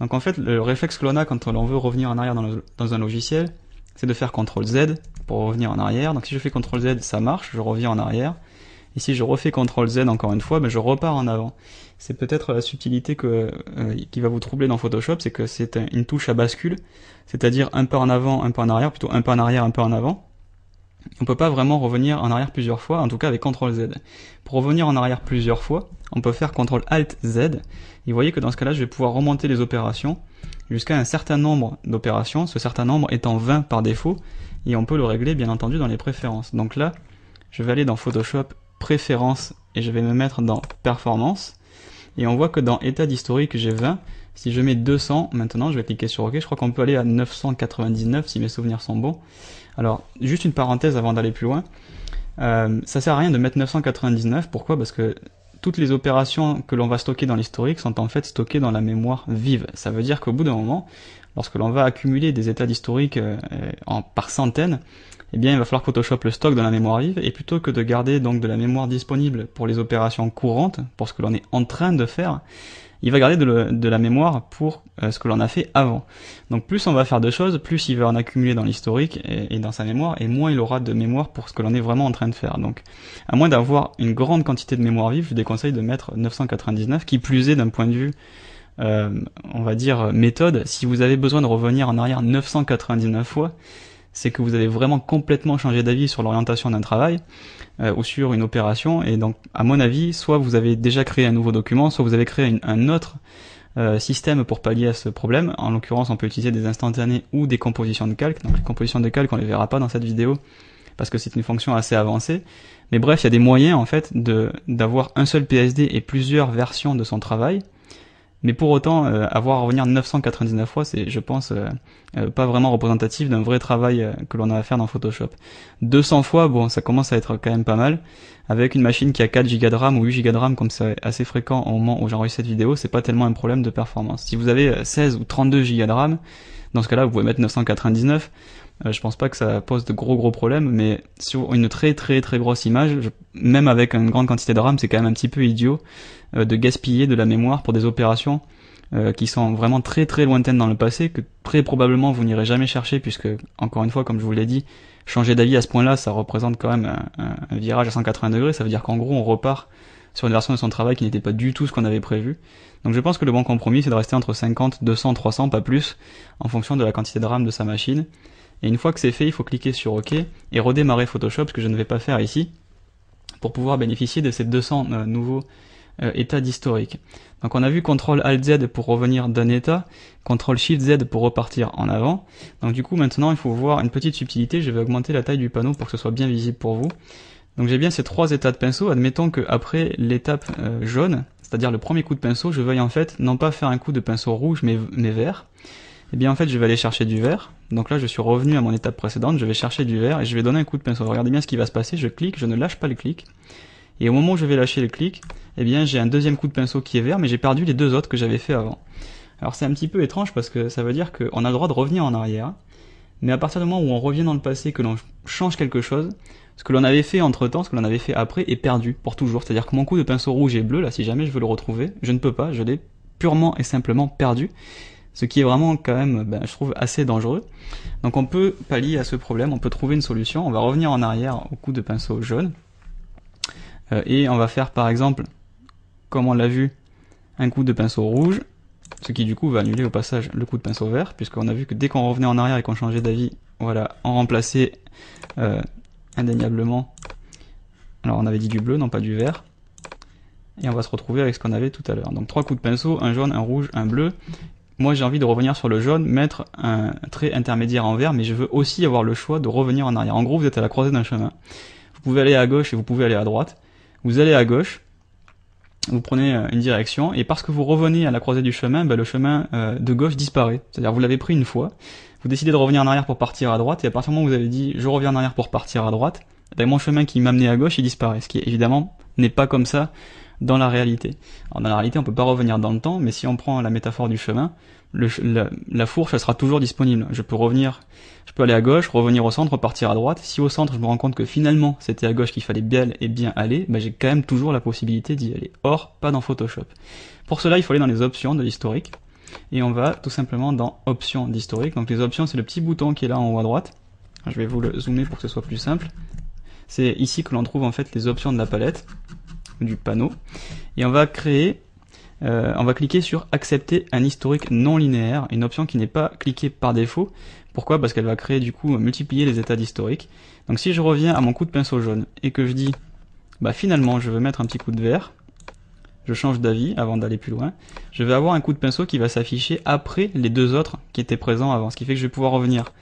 Donc en fait, le réflexe que l'on a quand on veut revenir en arrière dans, un logiciel, c'est de faire CTRL Z pour revenir en arrière. Donc si je fais CTRL Z, ça marche, je reviens en arrière. Et si je refais CTRL Z encore une fois, ben je repars en avant. C'est peut-être la subtilité que, euh, qui va vous troubler dans Photoshop, c'est que c'est une touche à bascule, c'est-à-dire un pas en avant, un pas en arrière, plutôt un pas en arrière, un pas en avant on peut pas vraiment revenir en arrière plusieurs fois, en tout cas avec CTRL Z. Pour revenir en arrière plusieurs fois, on peut faire CTRL ALT Z, et vous voyez que dans ce cas-là, je vais pouvoir remonter les opérations jusqu'à un certain nombre d'opérations, ce certain nombre étant 20 par défaut, et on peut le régler bien entendu dans les préférences. Donc là, je vais aller dans Photoshop Préférences, et je vais me mettre dans Performance, et on voit que dans État d'historique, j'ai 20, si je mets 200, maintenant je vais cliquer sur OK, je crois qu'on peut aller à 999 si mes souvenirs sont bons. Alors, juste une parenthèse avant d'aller plus loin. Euh, ça sert à rien de mettre 999. Pourquoi Parce que toutes les opérations que l'on va stocker dans l'historique sont en fait stockées dans la mémoire vive. Ça veut dire qu'au bout d'un moment, lorsque l'on va accumuler des états d'historique euh, en par centaines, eh bien, il va falloir Photoshop le stock dans la mémoire vive, et plutôt que de garder donc de la mémoire disponible pour les opérations courantes, pour ce que l'on est en train de faire, il va garder de, la mémoire pour euh, ce que l'on a fait avant. Donc plus on va faire de choses, plus il va en accumuler dans l'historique et, dans sa mémoire, et moins il aura de mémoire pour ce que l'on est vraiment en train de faire. Donc à moins d'avoir une grande quantité de mémoire vive, je déconseille de mettre 999, qui plus est d'un point de vue... Euh, on va dire méthode, si vous avez besoin de revenir en arrière 999 fois, c'est que vous avez vraiment complètement changé d'avis sur l'orientation d'un travail euh, ou sur une opération. Et donc, à mon avis, soit vous avez déjà créé un nouveau document, soit vous avez créé un autre euh, système pour pallier à ce problème. En l'occurrence, on peut utiliser des instantanés ou des compositions de calque. Donc, les compositions de calque, on les verra pas dans cette vidéo parce que c'est une fonction assez avancée. Mais bref, il y a des moyens en fait de d'avoir un seul PSD et plusieurs versions de son travail mais pour autant, euh, avoir à revenir 999 fois, c'est, je pense, euh, euh, pas vraiment représentatif d'un vrai travail que l'on a à faire dans Photoshop. 200 fois, bon, ça commence à être quand même pas mal. Avec une machine qui a 4 Go de RAM ou 8 Go de RAM, comme c'est assez fréquent au moment où j'enregistre cette vidéo, c'est pas tellement un problème de performance. Si vous avez 16 ou 32 Go de RAM, dans ce cas-là, vous pouvez mettre 999. Euh, je pense pas que ça pose de gros gros problèmes, mais sur une très très très grosse image, même avec une grande quantité de RAM, c'est quand même un petit peu idiot euh, de gaspiller de la mémoire pour des opérations euh, qui sont vraiment très très lointaines dans le passé, que très probablement vous n'irez jamais chercher, puisque encore une fois, comme je vous l'ai dit, changer d'avis à ce point-là, ça représente quand même un, virage à 180 degrés. Ça veut dire qu'en gros, on repart sur une version de son travail qui n'était pas du tout ce qu'on avait prévu. Donc je pense que le bon compromis, c'est de rester entre 50, 200, 300, pas plus, en fonction de la quantité de RAM de sa machine. Et une fois que c'est fait, il faut cliquer sur OK et redémarrer Photoshop, ce que je ne vais pas faire ici, pour pouvoir bénéficier de ces 200 euh, nouveaux euh, états d'historique. Donc on a vu CTRL ALT Z pour revenir d'un état, CTRL SHIFT Z pour repartir en avant. Donc du coup maintenant il faut voir une petite subtilité, je vais augmenter la taille du panneau pour que ce soit bien visible pour vous. Donc j'ai bien ces trois états de pinceau, admettons que après l'étape euh, jaune, c'est-à-dire le premier coup de pinceau, je veuille en fait non pas faire un coup de pinceau rouge mais vert eh bien en fait je vais aller chercher du vert. Donc là je suis revenu à mon étape précédente, je vais chercher du vert et je vais donner un coup de pinceau. Regardez bien ce qui va se passer, je clique, je ne lâche pas le clic. Et au moment où je vais lâcher le clic, eh bien j'ai un deuxième coup de pinceau qui est vert, mais j'ai perdu les deux autres que j'avais fait avant. Alors c'est un petit peu étrange parce que ça veut dire qu'on a le droit de revenir en arrière, mais à partir du moment où on revient dans le passé, que l'on change quelque chose, ce que l'on avait fait entre temps, ce que l'on avait fait après, est perdu pour toujours. C'est-à-dire que mon coup de pinceau rouge et bleu, là, si jamais je veux le retrouver, je ne peux pas, je l'ai purement et simplement perdu ce qui est vraiment quand même, ben, je trouve, assez dangereux. Donc on peut pallier à ce problème, on peut trouver une solution, on va revenir en arrière au coup de pinceau jaune, euh, et on va faire par exemple, comme on l'a vu, un coup de pinceau rouge, ce qui du coup va annuler au passage le coup de pinceau vert, puisqu'on a vu que dès qu'on revenait en arrière et qu'on changeait d'avis, voilà, on remplaçait euh, indéniablement, alors on avait dit du bleu, non pas du vert, et on va se retrouver avec ce qu'on avait tout à l'heure. Donc trois coups de pinceau, un jaune, un rouge, un bleu, moi, j'ai envie de revenir sur le jaune, mettre un trait intermédiaire en vert, mais je veux aussi avoir le choix de revenir en arrière. En gros, vous êtes à la croisée d'un chemin. Vous pouvez aller à gauche et vous pouvez aller à droite. Vous allez à gauche, vous prenez euh, une direction, et parce que vous revenez à la croisée du chemin, bah, le chemin euh, de gauche disparaît. C'est-à-dire, vous l'avez pris une fois, vous décidez de revenir en arrière pour partir à droite, et à partir du moment où vous avez dit « je reviens en arrière pour partir à droite », ben, mon chemin qui m'amenait à gauche, il disparaît. Ce qui, évidemment, n'est pas comme ça dans la réalité. dans la réalité, on ne peut pas revenir dans le temps, mais si on prend la métaphore du chemin, la, fourche sera toujours disponible. Je peux revenir, je peux aller à gauche, revenir au centre, repartir à droite. Si au centre je me rends compte que finalement c'était à gauche qu'il fallait bien et bien aller, ben j'ai quand même toujours la possibilité d'y aller. Or, pas dans Photoshop. Pour cela, il faut aller dans les options de l'historique. Et on va tout simplement dans options d'historique. Donc les options, c'est le petit bouton qui est là en haut à droite. Je vais vous le zoomer pour que ce soit plus simple. C'est ici que l'on trouve en fait les options de la palette du panneau. Et on va créer, euh, on va cliquer sur accepter un historique non linéaire, une option qui n'est pas cliquée par défaut. Pourquoi Parce qu'elle va créer du coup multiplier les états d'historique. Donc si je reviens à mon coup de pinceau jaune et que je dis bah finalement je veux mettre un petit coup de vert, je change d'avis avant d'aller plus loin, je vais avoir un coup de pinceau qui va s'afficher après les deux autres qui étaient présents avant, ce qui fait que je vais pouvoir revenir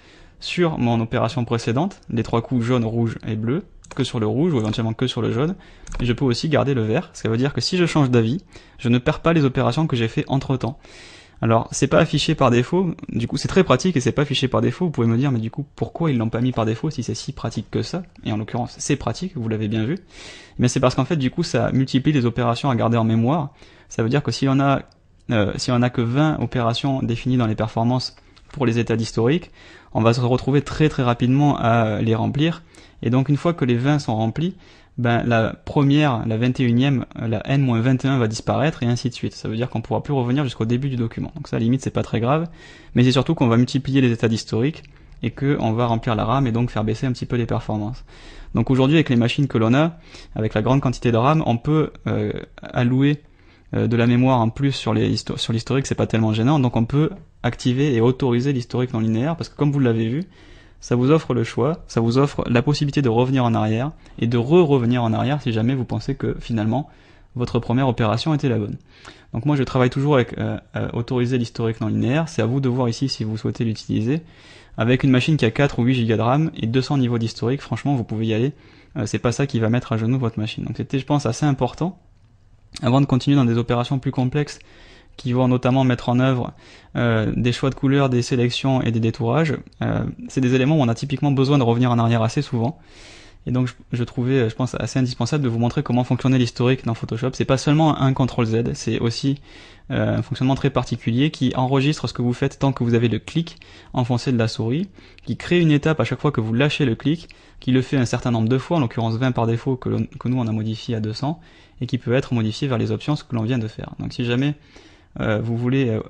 sur mon opération précédente, les trois coups jaune, rouge et bleu, que sur le rouge ou éventuellement que sur le jaune. Et je peux aussi garder le vert. ce qui veut dire que si je change d'avis, je ne perds pas les opérations que j'ai fait entre temps. Alors, c'est pas affiché par défaut, du coup c'est très pratique et c'est pas affiché par défaut, vous pouvez me dire, mais du coup pourquoi ils l'ont pas mis par défaut si c'est si pratique que ça Et en l'occurrence c'est pratique, vous l'avez bien vu. Mais c'est parce qu'en fait du coup ça multiplie les opérations à garder en mémoire, ça veut dire que si on a, euh, si on a que 20 opérations définies dans les performances pour les états d'historique, on va se retrouver très très rapidement à les remplir, et donc une fois que les 20 sont remplis, ben, la première, la 21e, euh, la n-21 va disparaître et ainsi de suite. Ça veut dire qu'on pourra plus revenir jusqu'au début du document. Donc ça, à la limite, c'est pas très grave, mais c'est surtout qu'on va multiplier les états d'historique et qu'on va remplir la RAM et donc faire baisser un petit peu les performances. Donc aujourd'hui, avec les machines que l'on a, avec la grande quantité de RAM, on peut euh, allouer euh, de la mémoire en plus sur sur l'historique, c'est pas tellement gênant, donc on peut activer et autoriser l'historique non linéaire, parce que comme vous l'avez vu, ça vous offre le choix, ça vous offre la possibilité de revenir en arrière et de re-revenir en arrière si jamais vous pensez que finalement votre première opération était la bonne. Donc moi je travaille toujours avec euh, euh, autoriser l'historique non linéaire, c'est à vous de voir ici si vous souhaitez l'utiliser. Avec une machine qui a 4 ou 8 gigas de RAM et 200 niveaux d'historique, franchement vous pouvez y aller, euh, c'est pas ça qui va mettre à genoux votre machine. Donc c'était je pense assez important. Avant de continuer dans des opérations plus complexes qui vont notamment mettre en œuvre euh, des choix de couleurs, des sélections et des détourages. Euh, c'est des éléments où on a typiquement besoin de revenir en arrière assez souvent. Et donc je, trouvais, euh, je pense, assez indispensable de vous montrer comment fonctionnait l'historique dans Photoshop. C'est pas seulement un CTRL Z, c'est aussi un fonctionnement très particulier qui enregistre ce que vous faites tant que vous avez le clic enfoncé de la souris, qui crée une étape à chaque fois que vous lâchez le clic, qui le fait un certain nombre de fois, en l'occurrence 20 par défaut que, que nous on a modifié à 200, et qui peut être modifié vers les options, ce que l'on vient de faire. Donc si jamais euh, vous voulez euh,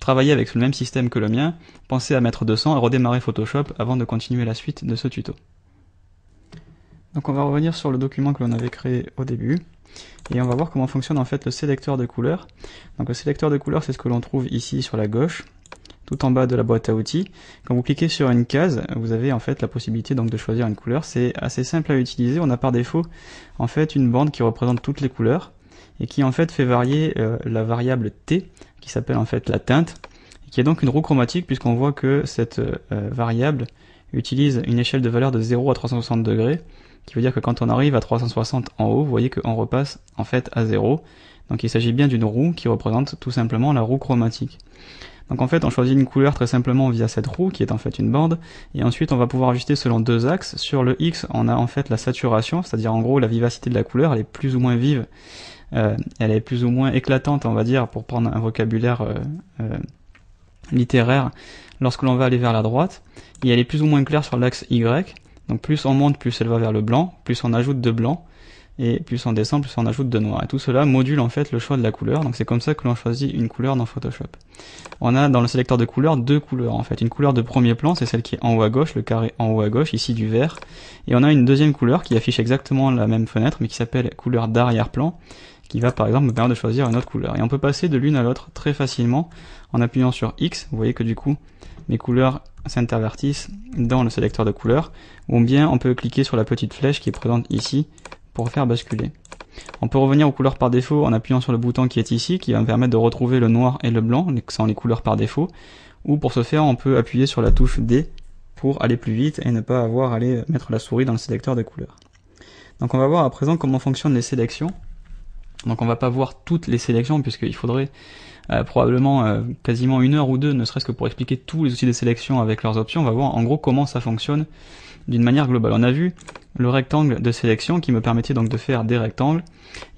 travailler avec le même système que le mien, pensez à mettre 200 et redémarrer Photoshop avant de continuer la suite de ce tuto. Donc on va revenir sur le document que l'on avait créé au début et on va voir comment fonctionne en fait le sélecteur de couleurs. Donc le sélecteur de couleurs c'est ce que l'on trouve ici sur la gauche tout en bas de la boîte à outils. Quand vous cliquez sur une case, vous avez en fait la possibilité donc de choisir une couleur. C'est assez simple à utiliser. On a par défaut en fait une bande qui représente toutes les couleurs et qui en fait fait varier euh, la variable t, qui s'appelle en fait la teinte, et qui est donc une roue chromatique puisqu'on voit que cette euh, variable utilise une échelle de valeur de 0 à 360 degrés, qui veut dire que quand on arrive à 360 en haut, vous voyez qu'on repasse en fait à 0. Donc il s'agit bien d'une roue qui représente tout simplement la roue chromatique. Donc en fait, on choisit une couleur très simplement via cette roue, qui est en fait une bande, et ensuite on va pouvoir ajuster selon deux axes. Sur le X, on a en fait la saturation, c'est-à-dire en gros la vivacité de la couleur, elle est plus ou moins vive euh, elle est plus ou moins éclatante, on va dire, pour prendre un vocabulaire euh, euh, littéraire, lorsque l'on va aller vers la droite, et elle est plus ou moins claire sur l'axe Y, donc plus on monte, plus elle va vers le blanc, plus on ajoute de blanc, et plus on descend, plus on ajoute de noir. Et tout cela module en fait le choix de la couleur, donc c'est comme ça que l'on choisit une couleur dans Photoshop. On a dans le sélecteur de couleurs deux couleurs en fait. Une couleur de premier plan, c'est celle qui est en haut à gauche, le carré en haut à gauche, ici du vert. Et on a une deuxième couleur qui affiche exactement la même fenêtre, mais qui s'appelle couleur d'arrière-plan, qui va par exemple me permettre de choisir une autre couleur. Et on peut passer de l'une à l'autre très facilement en appuyant sur X. Vous voyez que du coup, mes couleurs s'intervertissent dans le sélecteur de couleurs. Ou bien on peut cliquer sur la petite flèche qui est présente ici pour faire basculer. On peut revenir aux couleurs par défaut en appuyant sur le bouton qui est ici, qui va me permettre de retrouver le noir et le blanc, sans les couleurs par défaut. Ou pour ce faire, on peut appuyer sur la touche D pour aller plus vite et ne pas avoir à aller mettre la souris dans le sélecteur de couleurs. Donc on va voir à présent comment fonctionnent les sélections. Donc on va pas voir toutes les sélections puisqu'il faudrait euh, probablement euh, quasiment une heure ou deux, ne serait-ce que pour expliquer tous les outils de sélection avec leurs options. On va voir en gros comment ça fonctionne d'une manière globale. On a vu le rectangle de sélection qui me permettait donc de faire des rectangles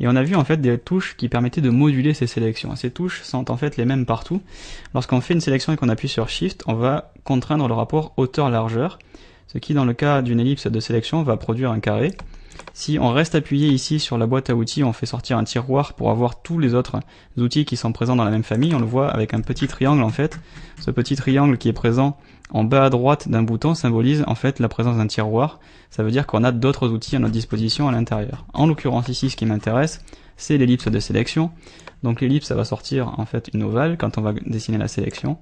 et on a vu en fait des touches qui permettaient de moduler ces sélections. Ces touches sont en fait les mêmes partout. Lorsqu'on fait une sélection et qu'on appuie sur Shift, on va contraindre le rapport hauteur-largeur, ce qui dans le cas d'une ellipse de sélection va produire un carré. Si on reste appuyé ici sur la boîte à outils, on fait sortir un tiroir pour avoir tous les autres outils qui sont présents dans la même famille. On le voit avec un petit triangle en fait. Ce petit triangle qui est présent en bas à droite d'un bouton symbolise en fait la présence d'un tiroir. Ça veut dire qu'on a d'autres outils à notre disposition à l'intérieur. En l'occurrence ici, ce qui m'intéresse, c'est l'ellipse de sélection. Donc l'ellipse, ça va sortir en fait une ovale quand on va dessiner la sélection.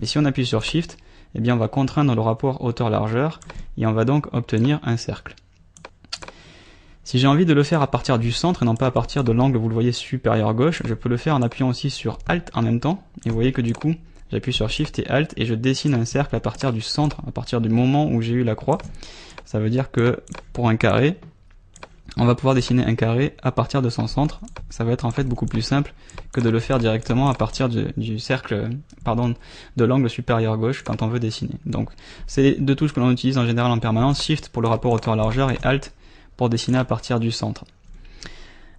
Mais si on appuie sur Shift, eh bien on va contraindre le rapport hauteur-largeur et on va donc obtenir un cercle. Si j'ai envie de le faire à partir du centre et non pas à partir de l'angle, vous le voyez, supérieur gauche, je peux le faire en appuyant aussi sur Alt en même temps. Et vous voyez que du coup, j'appuie sur Shift et Alt et je dessine un cercle à partir du centre, à partir du moment où j'ai eu la croix. Ça veut dire que pour un carré, on va pouvoir dessiner un carré à partir de son centre. Ça va être en fait beaucoup plus simple que de le faire directement à partir du, cercle, pardon, de l'angle supérieur gauche quand on veut dessiner. Donc, c'est deux touches que l'on utilise en général en permanence, Shift pour le rapport hauteur-largeur et Alt pour dessiner à partir du centre.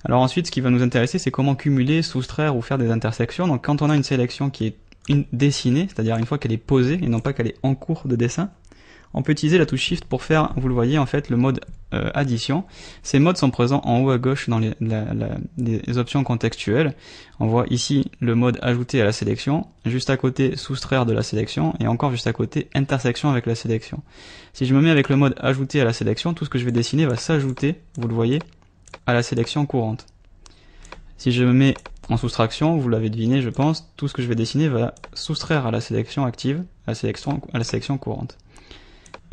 Alors ensuite, ce qui va nous intéresser, c'est comment cumuler, soustraire ou faire des intersections. Donc quand on a une sélection qui est dessinée, c'est-à-dire une fois qu'elle est posée et non pas qu'elle est en cours de dessin, on peut utiliser la touche Shift pour faire, vous le voyez en fait, le mode euh, addition. Ces modes sont présents en haut à gauche dans les, options contextuelles. On voit ici le mode ajouter à la sélection, juste à côté soustraire de la sélection, et encore juste à côté intersection avec la sélection. Si je me mets avec le mode ajouter à la sélection, tout ce que je vais dessiner va s'ajouter, vous le voyez, à la sélection courante. Si je me mets en soustraction, vous l'avez deviné je pense, tout ce que je vais dessiner va soustraire à la sélection active, à à la sélection courante.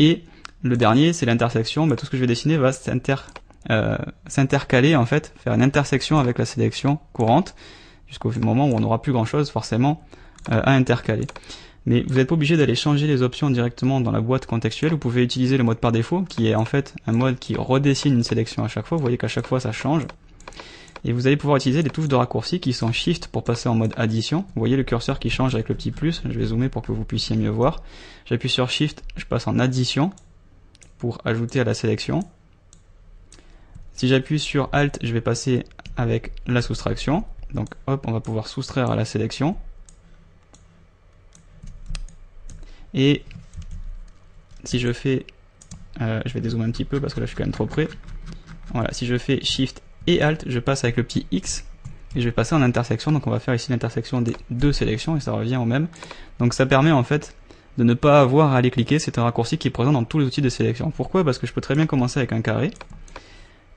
Et le dernier, c'est l'intersection. Bah, tout ce que je vais dessiner va euh, s'intercaler, en fait, faire une intersection avec la sélection courante, jusqu'au moment où on n'aura plus grand-chose, forcément, euh, à intercaler. Mais vous n'êtes pas obligé d'aller changer les options directement dans la boîte contextuelle. Vous pouvez utiliser le mode par défaut, qui est en fait un mode qui redessine une sélection à chaque fois. Vous voyez qu'à chaque fois, ça change et vous allez pouvoir utiliser des touches de raccourci qui sont Shift pour passer en mode addition. Vous voyez le curseur qui change avec le petit plus, je vais zoomer pour que vous puissiez mieux voir. J'appuie sur Shift, je passe en addition pour ajouter à la sélection. Si j'appuie sur Alt, je vais passer avec la soustraction. Donc hop, on va pouvoir soustraire à la sélection. Et si je fais, euh, je vais dézoomer un petit peu parce que là je suis quand même trop près. Voilà, si je fais Shift et Alt, je passe avec le petit X, et je vais passer en intersection, donc on va faire ici l'intersection des deux sélections, et ça revient au même. Donc ça permet en fait de ne pas avoir à aller cliquer, c'est un raccourci qui est présent dans tous les outils de sélection. Pourquoi Parce que je peux très bien commencer avec un carré,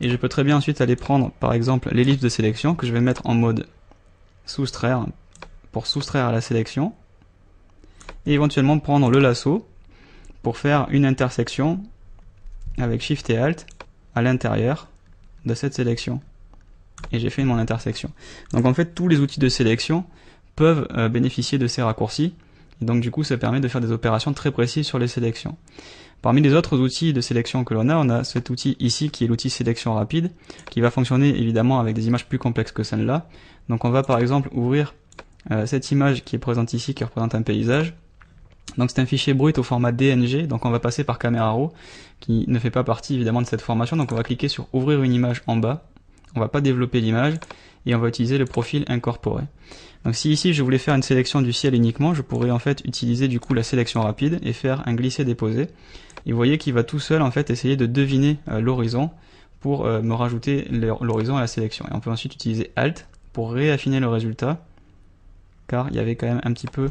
et je peux très bien ensuite aller prendre par exemple l'ellipse de sélection, que je vais mettre en mode soustraire, pour soustraire à la sélection, et éventuellement prendre le lasso pour faire une intersection avec Shift et Alt à l'intérieur de cette sélection. Et j'ai fait mon intersection. Donc en fait, tous les outils de sélection peuvent euh, bénéficier de ces raccourcis. Et donc du coup, ça permet de faire des opérations très précises sur les sélections. Parmi les autres outils de sélection que l'on a, on a cet outil ici qui est l'outil sélection rapide, qui va fonctionner évidemment avec des images plus complexes que celle-là. Donc on va par exemple ouvrir euh, cette image qui est présente ici, qui représente un paysage. Donc c'est un fichier brut au format DNG, donc on va passer par Camera Raw, qui ne fait pas partie évidemment de cette formation. Donc on va cliquer sur ouvrir une image en bas. On va pas développer l'image et on va utiliser le profil incorporé. Donc si ici je voulais faire une sélection du ciel uniquement, je pourrais en fait utiliser du coup la sélection rapide et faire un glisser-déposer. Et vous voyez qu'il va tout seul en fait essayer de deviner euh, l'horizon pour euh, me rajouter l'horizon à la sélection. Et on peut ensuite utiliser Alt pour réaffiner le résultat, car il y avait quand même un petit peu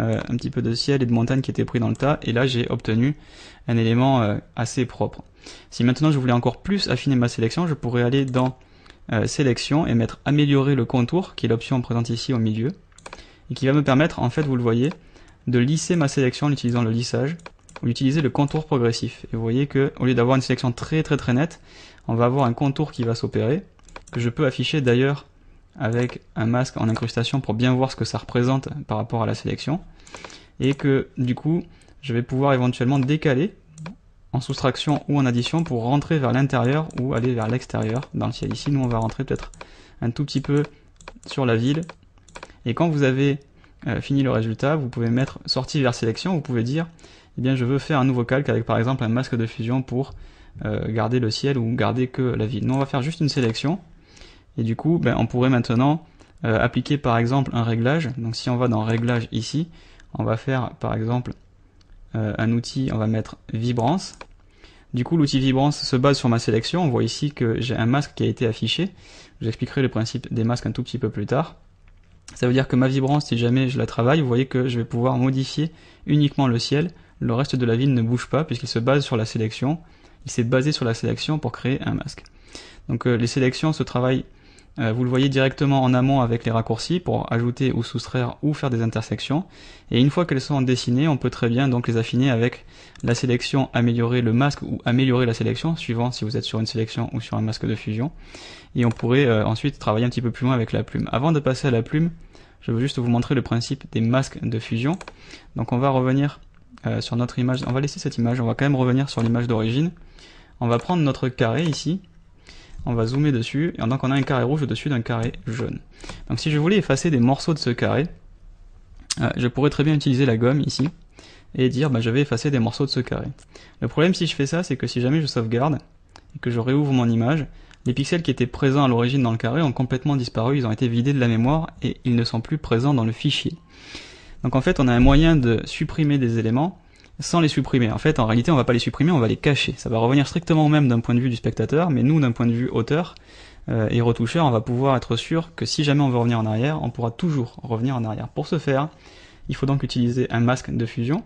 euh, un petit peu de ciel et de montagne qui était pris dans le tas, et là j'ai obtenu un élément euh, assez propre. Si maintenant je voulais encore plus affiner ma sélection, je pourrais aller dans euh, Sélection et mettre Améliorer le contour, qui est l'option présente ici au milieu, et qui va me permettre, en fait, vous le voyez, de lisser ma sélection en utilisant le lissage, ou utiliser le contour progressif. Et vous voyez que, au lieu d'avoir une sélection très très très nette, on va avoir un contour qui va s'opérer, que je peux afficher d'ailleurs avec un masque en incrustation pour bien voir ce que ça représente par rapport à la sélection. Et que du coup, je vais pouvoir éventuellement décaler en soustraction ou en addition pour rentrer vers l'intérieur ou aller vers l'extérieur dans le ciel. Ici, nous, on va rentrer peut-être un tout petit peu sur la ville. Et quand vous avez euh, fini le résultat, vous pouvez mettre sortie vers sélection, vous pouvez dire, eh bien, je veux faire un nouveau calque avec par exemple un masque de fusion pour euh, garder le ciel ou garder que la ville. Nous, on va faire juste une sélection et du coup, ben, on pourrait maintenant euh, appliquer par exemple un réglage. Donc si on va dans réglage ici, on va faire par exemple euh, un outil, on va mettre vibrance. Du coup, l'outil vibrance se base sur ma sélection. On voit ici que j'ai un masque qui a été affiché. Je vous expliquerai le principe des masques un tout petit peu plus tard. Ça veut dire que ma vibrance, si jamais je la travaille, vous voyez que je vais pouvoir modifier uniquement le ciel. Le reste de la ville ne bouge pas puisqu'il se base sur la sélection. Il s'est basé sur la sélection pour créer un masque. Donc euh, les sélections se travaillent euh, vous le voyez directement en amont avec les raccourcis pour ajouter ou soustraire ou faire des intersections. Et une fois qu'elles sont dessinées, on peut très bien donc les affiner avec la sélection améliorer le masque ou améliorer la sélection, suivant si vous êtes sur une sélection ou sur un masque de fusion. Et on pourrait euh, ensuite travailler un petit peu plus loin avec la plume. Avant de passer à la plume, je veux juste vous montrer le principe des masques de fusion. Donc on va revenir euh, sur notre image, on va laisser cette image, on va quand même revenir sur l'image d'origine. On va prendre notre carré ici, on va zoomer dessus, et on a un carré rouge au-dessus d'un carré jaune. Donc si je voulais effacer des morceaux de ce carré, euh, je pourrais très bien utiliser la gomme ici, et dire bah, je vais effacer des morceaux de ce carré. Le problème si je fais ça, c'est que si jamais je sauvegarde, et que je réouvre mon image, les pixels qui étaient présents à l'origine dans le carré ont complètement disparu, ils ont été vidés de la mémoire, et ils ne sont plus présents dans le fichier. Donc en fait, on a un moyen de supprimer des éléments sans les supprimer. En fait, en réalité, on va pas les supprimer, on va les cacher. Ça va revenir strictement au même d'un point de vue du spectateur, mais nous, d'un point de vue auteur euh, et retoucheur, on va pouvoir être sûr que si jamais on veut revenir en arrière, on pourra toujours revenir en arrière. Pour ce faire, il faut donc utiliser un masque de fusion.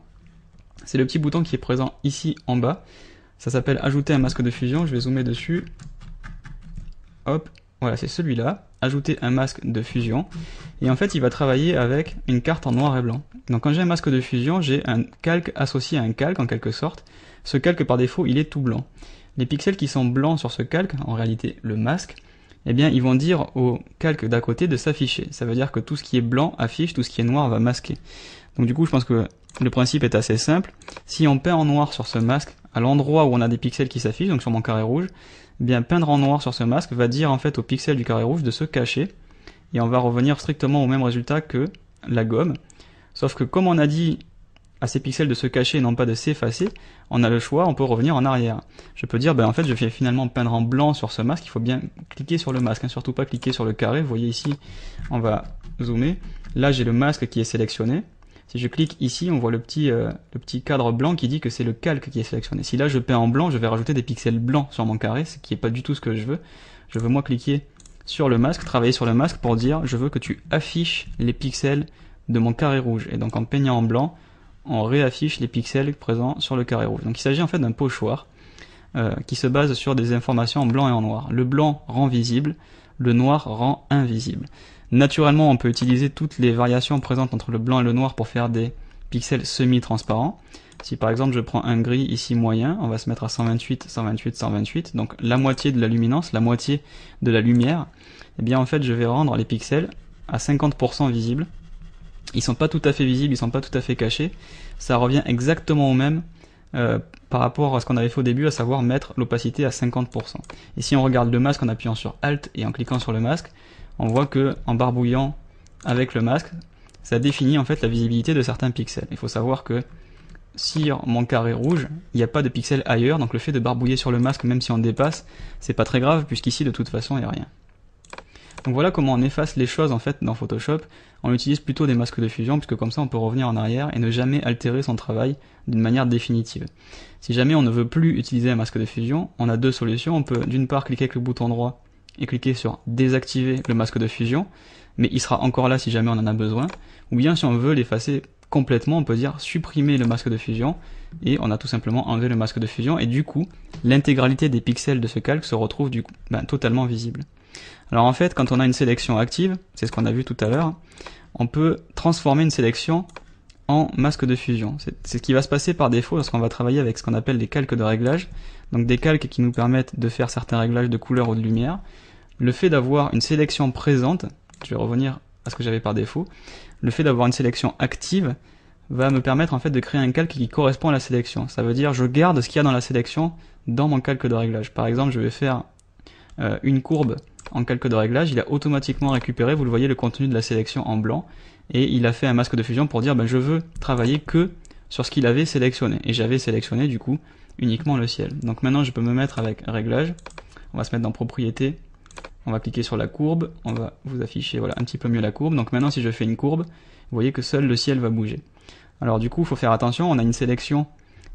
C'est le petit bouton qui est présent ici en bas. Ça s'appelle ajouter un masque de fusion. Je vais zoomer dessus. Hop, voilà, c'est celui-là. Ajouter un masque de fusion. Et en fait, il va travailler avec une carte en noir et blanc. Donc quand j'ai un masque de fusion, j'ai un calque associé à un calque en quelque sorte. Ce calque, par défaut, il est tout blanc. Les pixels qui sont blancs sur ce calque, en réalité le masque, eh bien, ils vont dire au calque d'à côté de s'afficher. Ça veut dire que tout ce qui est blanc affiche, tout ce qui est noir va masquer. Donc du coup, je pense que le principe est assez simple. Si on peint en noir sur ce masque, à l'endroit où on a des pixels qui s'affichent, donc sur mon carré rouge, bien peindre en noir sur ce masque va dire en fait au pixel du carré rouge de se cacher et on va revenir strictement au même résultat que la gomme. Sauf que comme on a dit à ces pixels de se cacher et non pas de s'effacer, on a le choix, on peut revenir en arrière. Je peux dire, ben en fait, je vais finalement peindre en blanc sur ce masque, il faut bien cliquer sur le masque, hein. surtout pas cliquer sur le carré. Vous voyez ici, on va zoomer. Là, j'ai le masque qui est sélectionné je clique ici, on voit le petit, euh, le petit cadre blanc qui dit que c'est le calque qui est sélectionné. Si là je peins en blanc, je vais rajouter des pixels blancs sur mon carré, ce qui n'est pas du tout ce que je veux. Je veux moi cliquer sur le masque, travailler sur le masque pour dire je veux que tu affiches les pixels de mon carré rouge. Et donc en peignant en blanc, on réaffiche les pixels présents sur le carré rouge. Donc il s'agit en fait d'un pochoir euh, qui se base sur des informations en blanc et en noir. Le blanc rend visible, le noir rend invisible. Naturellement, on peut utiliser toutes les variations présentes entre le blanc et le noir pour faire des pixels semi-transparents. Si par exemple je prends un gris ici moyen, on va se mettre à 128, 128, 128, donc la moitié de la luminance, la moitié de la lumière, eh bien en fait je vais rendre les pixels à 50% visibles. Ils sont pas tout à fait visibles, ils sont pas tout à fait cachés. Ça revient exactement au même euh, par rapport à ce qu'on avait fait au début, à savoir mettre l'opacité à 50%. Et si on regarde le masque en appuyant sur Alt et en cliquant sur le masque, on voit que en barbouillant avec le masque, ça définit en fait la visibilité de certains pixels. Il faut savoir que si mon carré rouge, il n'y a pas de pixels ailleurs, donc le fait de barbouiller sur le masque, même si on dépasse, c'est pas très grave, puisqu'ici de toute façon il n'y a rien. Donc voilà comment on efface les choses en fait dans Photoshop. On utilise plutôt des masques de fusion puisque comme ça on peut revenir en arrière et ne jamais altérer son travail d'une manière définitive. Si jamais on ne veut plus utiliser un masque de fusion, on a deux solutions. On peut d'une part cliquer avec le bouton droit et cliquer sur désactiver le masque de fusion, mais il sera encore là si jamais on en a besoin, ou bien si on veut l'effacer complètement, on peut dire supprimer le masque de fusion, et on a tout simplement enlevé le masque de fusion, et du coup, l'intégralité des pixels de ce calque se retrouve du coup ben, totalement visible. Alors en fait, quand on a une sélection active, c'est ce qu'on a vu tout à l'heure, on peut transformer une sélection en masque de fusion. C'est ce qui va se passer par défaut lorsqu'on va travailler avec ce qu'on appelle des calques de réglage, donc des calques qui nous permettent de faire certains réglages de couleur ou de lumière, le fait d'avoir une sélection présente, je vais revenir à ce que j'avais par défaut, le fait d'avoir une sélection active va me permettre en fait de créer un calque qui correspond à la sélection. Ça veut dire je garde ce qu'il y a dans la sélection dans mon calque de réglage. Par exemple, je vais faire euh, une courbe en calque de réglage, il a automatiquement récupéré, vous le voyez, le contenu de la sélection en blanc, et il a fait un masque de fusion pour dire ben, je veux travailler que sur ce qu'il avait sélectionné. Et j'avais sélectionné du coup uniquement le ciel. Donc maintenant je peux me mettre avec réglage, on va se mettre dans propriétés, on va cliquer sur la courbe, on va vous afficher voilà, un petit peu mieux la courbe. Donc maintenant si je fais une courbe, vous voyez que seul le ciel va bouger. Alors du coup, il faut faire attention, on a une sélection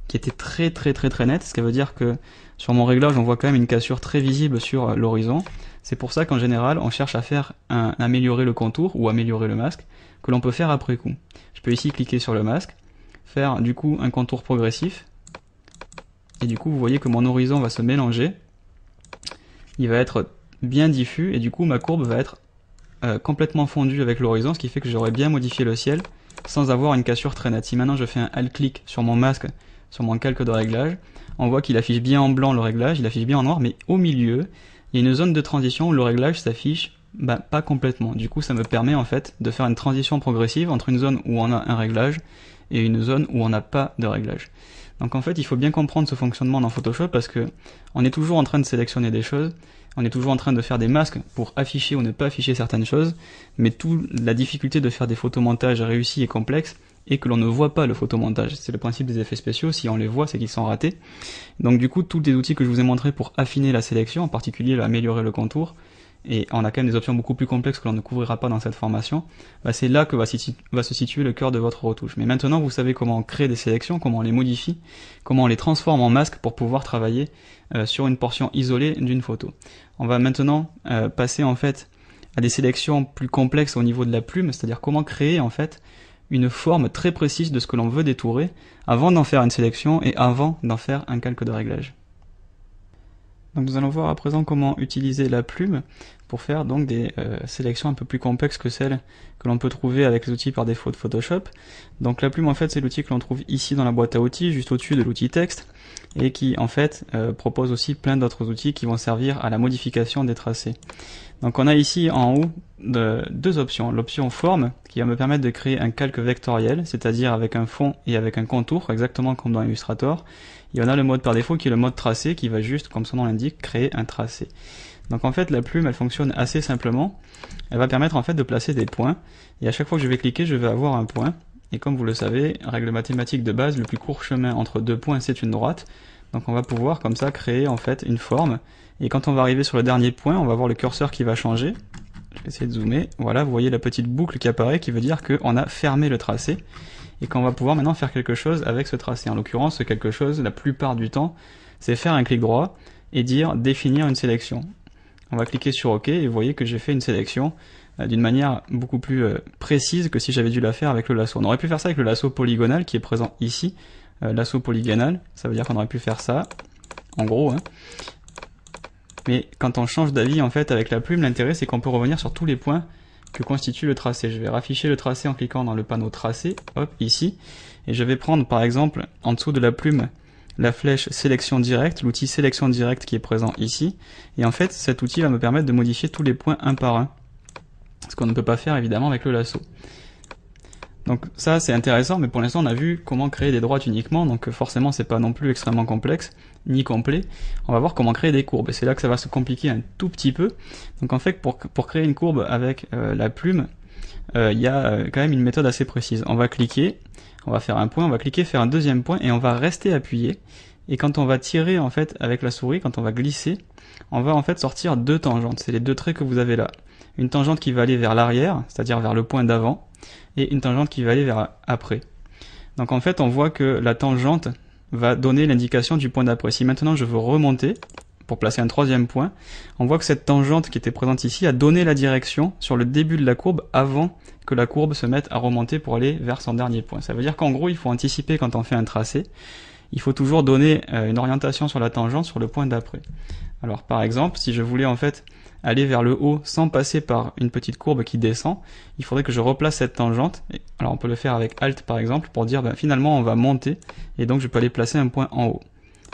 qui était très très très très nette, ce qui veut dire que sur mon réglage, on voit quand même une cassure très visible sur euh, l'horizon. C'est pour ça qu'en général, on cherche à faire un, améliorer le contour ou améliorer le masque, que l'on peut faire après coup. Je peux ici cliquer sur le masque, faire du coup un contour progressif, et du coup vous voyez que mon horizon va se mélanger, il va être bien diffus, et du coup ma courbe va être euh, complètement fondue avec l'horizon, ce qui fait que j'aurais bien modifié le ciel sans avoir une cassure très nette. Si maintenant je fais un alt-clic sur mon masque, sur mon calque de réglage, on voit qu'il affiche bien en blanc le réglage, il affiche bien en noir, mais au milieu, il y a une zone de transition où le réglage s'affiche bah, pas complètement. Du coup, ça me permet en fait de faire une transition progressive entre une zone où on a un réglage et une zone où on n'a pas de réglage. Donc en fait, il faut bien comprendre ce fonctionnement dans Photoshop parce que on est toujours en train de sélectionner des choses on est toujours en train de faire des masques pour afficher ou ne pas afficher certaines choses, mais toute la difficulté de faire des photomontages réussis et complexes est que l'on ne voit pas le photomontage. C'est le principe des effets spéciaux, si on les voit, c'est qu'ils sont ratés. Donc du coup, tous les outils que je vous ai montrés pour affiner la sélection, en particulier améliorer le contour, et on a quand même des options beaucoup plus complexes que l'on ne couvrira pas dans cette formation, bah, c'est là que va, se situer le cœur de votre retouche. Mais maintenant, vous savez comment créer des sélections, comment on les modifie, comment on les transforme en masque pour pouvoir travailler euh, sur une portion isolée d'une photo. On va maintenant euh, passer en fait à des sélections plus complexes au niveau de la plume, c'est-à-dire comment créer en fait une forme très précise de ce que l'on veut détourer avant d'en faire une sélection et avant d'en faire un calque de réglage. Donc nous allons voir à présent comment utiliser la plume pour faire donc des euh, sélections un peu plus complexes que celles que l'on peut trouver avec les outils par défaut de Photoshop. Donc la plume en fait c'est l'outil que l'on trouve ici dans la boîte à outils, juste au-dessus de l'outil texte, et qui en fait euh, propose aussi plein d'autres outils qui vont servir à la modification des tracés. Donc on a ici en haut deux options. L'option forme qui va me permettre de créer un calque vectoriel, c'est-à-dire avec un fond et avec un contour, exactement comme dans Illustrator. Il y en a le mode par défaut qui est le mode tracé qui va juste, comme son nom l'indique, créer un tracé. Donc en fait la plume elle fonctionne assez simplement. Elle va permettre en fait de placer des points. Et à chaque fois que je vais cliquer je vais avoir un point. Et comme vous le savez, règle mathématique de base, le plus court chemin entre deux points c'est une droite. Donc on va pouvoir comme ça créer en fait une forme. Et quand on va arriver sur le dernier point, on va voir le curseur qui va changer. Je vais essayer de zoomer. Voilà, vous voyez la petite boucle qui apparaît qui veut dire qu'on a fermé le tracé et qu'on va pouvoir maintenant faire quelque chose avec ce tracé. En l'occurrence, quelque chose, la plupart du temps, c'est faire un clic droit et dire définir une sélection. On va cliquer sur OK et vous voyez que j'ai fait une sélection euh, d'une manière beaucoup plus euh, précise que si j'avais dû la faire avec le lasso. On aurait pu faire ça avec le lasso polygonal qui est présent ici, euh, lasso polygonal, ça veut dire qu'on aurait pu faire ça, en gros. Hein. Mais quand on change d'avis en fait avec la plume, l'intérêt c'est qu'on peut revenir sur tous les points que constitue le tracé. Je vais afficher le tracé en cliquant dans le panneau tracé, hop, ici, et je vais prendre par exemple en dessous de la plume la flèche sélection directe, l'outil sélection directe qui est présent ici, et en fait cet outil va me permettre de modifier tous les points un par un, ce qu'on ne peut pas faire évidemment avec le lasso. Donc ça c'est intéressant, mais pour l'instant on a vu comment créer des droites uniquement, donc forcément c'est pas non plus extrêmement complexe ni complet, on va voir comment créer des courbes. Et c'est là que ça va se compliquer un tout petit peu. Donc en fait, pour, pour créer une courbe avec euh, la plume, euh, il y a euh, quand même une méthode assez précise. On va cliquer, on va faire un point, on va cliquer, faire un deuxième point, et on va rester appuyé. Et quand on va tirer en fait avec la souris, quand on va glisser, on va en fait sortir deux tangentes. C'est les deux traits que vous avez là. Une tangente qui va aller vers l'arrière, c'est-à-dire vers le point d'avant, et une tangente qui va aller vers après. Donc en fait, on voit que la tangente, va donner l'indication du point d'après. Si maintenant je veux remonter pour placer un troisième point, on voit que cette tangente qui était présente ici a donné la direction sur le début de la courbe avant que la courbe se mette à remonter pour aller vers son dernier point. Ça veut dire qu'en gros, il faut anticiper quand on fait un tracé. Il faut toujours donner euh, une orientation sur la tangente sur le point d'après. Alors par exemple, si je voulais en fait aller vers le haut sans passer par une petite courbe qui descend, il faudrait que je replace cette tangente. Alors on peut le faire avec Alt par exemple pour dire ben, finalement on va monter et donc je peux aller placer un point en haut.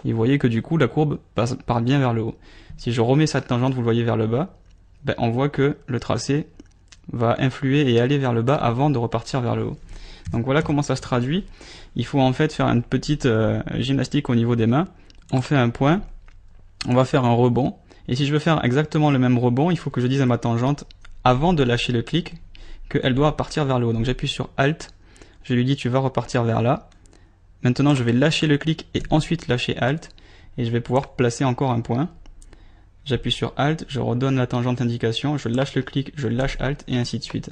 Et vous voyez que du coup la courbe passe, part bien vers le haut. Si je remets cette tangente, vous le voyez vers le bas, ben, on voit que le tracé va influer et aller vers le bas avant de repartir vers le haut. Donc voilà comment ça se traduit. Il faut en fait faire une petite euh, gymnastique au niveau des mains. On fait un point, on va faire un rebond, et si je veux faire exactement le même rebond, il faut que je dise à ma tangente, avant de lâcher le clic, qu'elle doit partir vers le haut. Donc j'appuie sur Alt, je lui dis tu vas repartir vers là. Maintenant je vais lâcher le clic et ensuite lâcher Alt, et je vais pouvoir placer encore un point. J'appuie sur Alt, je redonne la tangente indication, je lâche le clic, je lâche Alt, et ainsi de suite.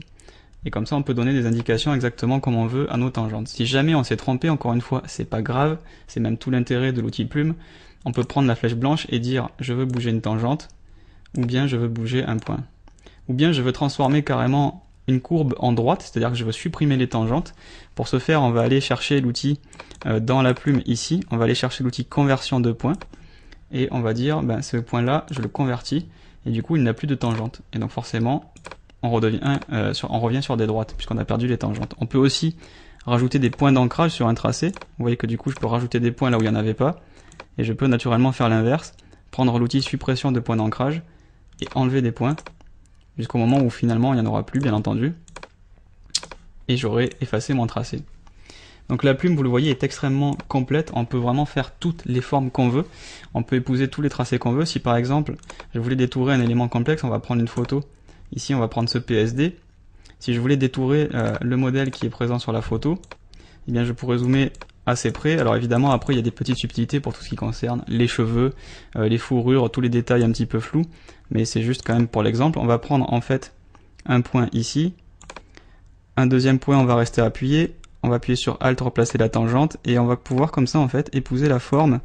Et comme ça, on peut donner des indications exactement comme on veut à nos tangentes. Si jamais on s'est trompé, encore une fois, c'est pas grave, c'est même tout l'intérêt de l'outil plume, on peut prendre la flèche blanche et dire je veux bouger une tangente, ou bien je veux bouger un point. Ou bien je veux transformer carrément une courbe en droite, c'est-à-dire que je veux supprimer les tangentes. Pour ce faire, on va aller chercher l'outil euh, dans la plume ici, on va aller chercher l'outil conversion de points, et on va dire ben, ce point-là, je le convertis, et du coup il n'a plus de tangente. Et donc forcément, on, redevient, euh, on revient sur des droites, puisqu'on a perdu les tangentes. On peut aussi rajouter des points d'ancrage sur un tracé, vous voyez que du coup je peux rajouter des points là où il n'y en avait pas, et je peux naturellement faire l'inverse, prendre l'outil suppression de points d'ancrage et enlever des points jusqu'au moment où finalement il n'y en aura plus, bien entendu. Et j'aurai effacé mon tracé. Donc la plume, vous le voyez, est extrêmement complète. On peut vraiment faire toutes les formes qu'on veut. On peut épouser tous les tracés qu'on veut. Si par exemple, je voulais détourer un élément complexe, on va prendre une photo. Ici, on va prendre ce PSD. Si je voulais détourer euh, le modèle qui est présent sur la photo, eh bien je pourrais zoomer assez près. Alors évidemment, après, il y a des petites subtilités pour tout ce qui concerne les cheveux, euh, les fourrures, tous les détails un petit peu flous, mais c'est juste quand même pour l'exemple. On va prendre en fait un point ici, un deuxième point, on va rester appuyé, on va appuyer sur Alt, replacer la tangente, et on va pouvoir comme ça en fait épouser la forme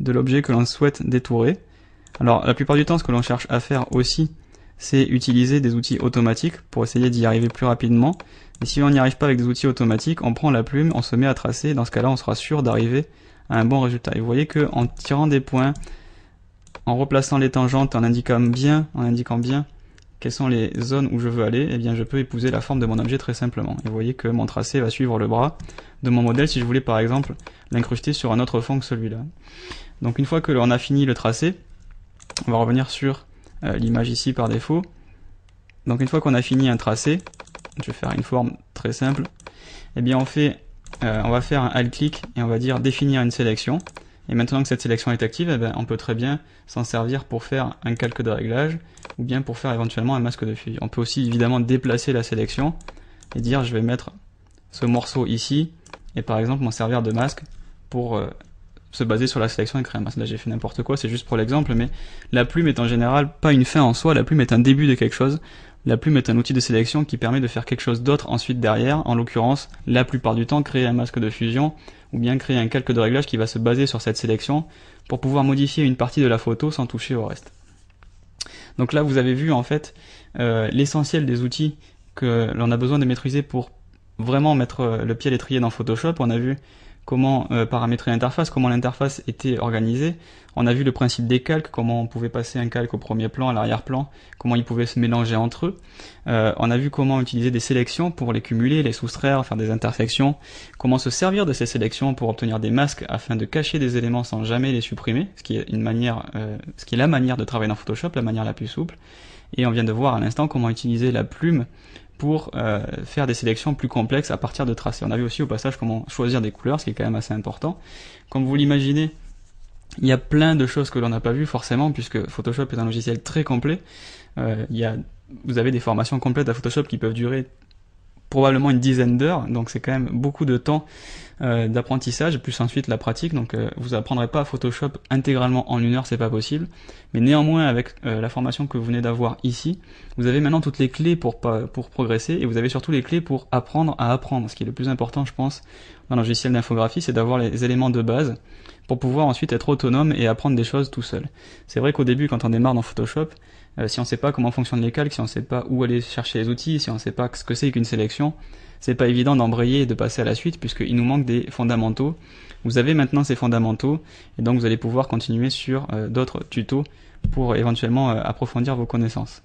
de l'objet que l'on souhaite détourer. Alors la plupart du temps, ce que l'on cherche à faire aussi, c'est utiliser des outils automatiques pour essayer d'y arriver plus rapidement. Et si on n'y arrive pas avec des outils automatiques, on prend la plume, on se met à tracer, dans ce cas-là, on sera sûr d'arriver à un bon résultat. Et vous voyez que en tirant des points, en replaçant les tangentes, en indiquant bien, en indiquant bien quelles sont les zones où je veux aller, eh bien je peux épouser la forme de mon objet très simplement. Et vous voyez que mon tracé va suivre le bras de mon modèle si je voulais par exemple l'incruster sur un autre fond que celui-là. Donc une fois que l'on a fini le tracé, on va revenir sur euh, l'image ici par défaut. Donc une fois qu'on a fini un tracé, je vais faire une forme très simple, eh bien on fait, euh, on va faire un alt-clic et on va dire définir une sélection. Et maintenant que cette sélection est active, eh ben, on peut très bien s'en servir pour faire un calque de réglage ou bien pour faire éventuellement un masque de fuite. On peut aussi évidemment déplacer la sélection et dire je vais mettre ce morceau ici et par exemple m'en servir de masque pour euh, se baser sur la sélection et créer un masque. Là j'ai fait n'importe quoi, c'est juste pour l'exemple, mais la plume est en général pas une fin en soi, la plume est un début de quelque chose. La plume est un outil de sélection qui permet de faire quelque chose d'autre ensuite derrière, en l'occurrence, la plupart du temps, créer un masque de fusion ou bien créer un calque de réglage qui va se baser sur cette sélection pour pouvoir modifier une partie de la photo sans toucher au reste. Donc là, vous avez vu en fait euh, l'essentiel des outils que l'on a besoin de maîtriser pour vraiment mettre euh, le pied à l'étrier dans Photoshop. On a vu comment euh, paramétrer l'interface, comment l'interface était organisée. On a vu le principe des calques, comment on pouvait passer un calque au premier plan, à l'arrière-plan, comment ils pouvaient se mélanger entre eux. Euh, on a vu comment utiliser des sélections pour les cumuler, les soustraire, faire des intersections, comment se servir de ces sélections pour obtenir des masques afin de cacher des éléments sans jamais les supprimer, ce qui est une manière, euh, ce qui est la manière de travailler dans Photoshop, la manière la plus souple. Et on vient de voir à l'instant comment utiliser la plume pour euh, faire des sélections plus complexes à partir de tracés. On a vu aussi au passage comment choisir des couleurs, ce qui est quand même assez important. Comme vous l'imaginez, il y a plein de choses que l'on n'a pas vues forcément, puisque Photoshop est un logiciel très complet. Euh, il y vous avez des formations complètes à Photoshop qui peuvent durer probablement une dizaine d'heures, donc c'est quand même beaucoup de temps euh, d'apprentissage, plus ensuite la pratique. Donc euh, vous apprendrez pas Photoshop intégralement en une heure, c'est pas possible. Mais néanmoins, avec euh, la formation que vous venez d'avoir ici, vous avez maintenant toutes les clés pour, pour progresser et vous avez surtout les clés pour apprendre à apprendre. Ce qui est le plus important, je pense, dans le logiciel d'infographie, c'est d'avoir les éléments de base pour pouvoir ensuite être autonome et apprendre des choses tout seul. C'est vrai qu'au début, quand on démarre dans Photoshop, si on sait pas comment fonctionnent les calques, si on ne sait pas où aller chercher les outils, si on ne sait pas ce que c'est qu'une sélection, c'est pas évident d'embrayer et de passer à la suite puisqu'il nous manque des fondamentaux. Vous avez maintenant ces fondamentaux et donc vous allez pouvoir continuer sur euh, d'autres tutos pour éventuellement euh, approfondir vos connaissances.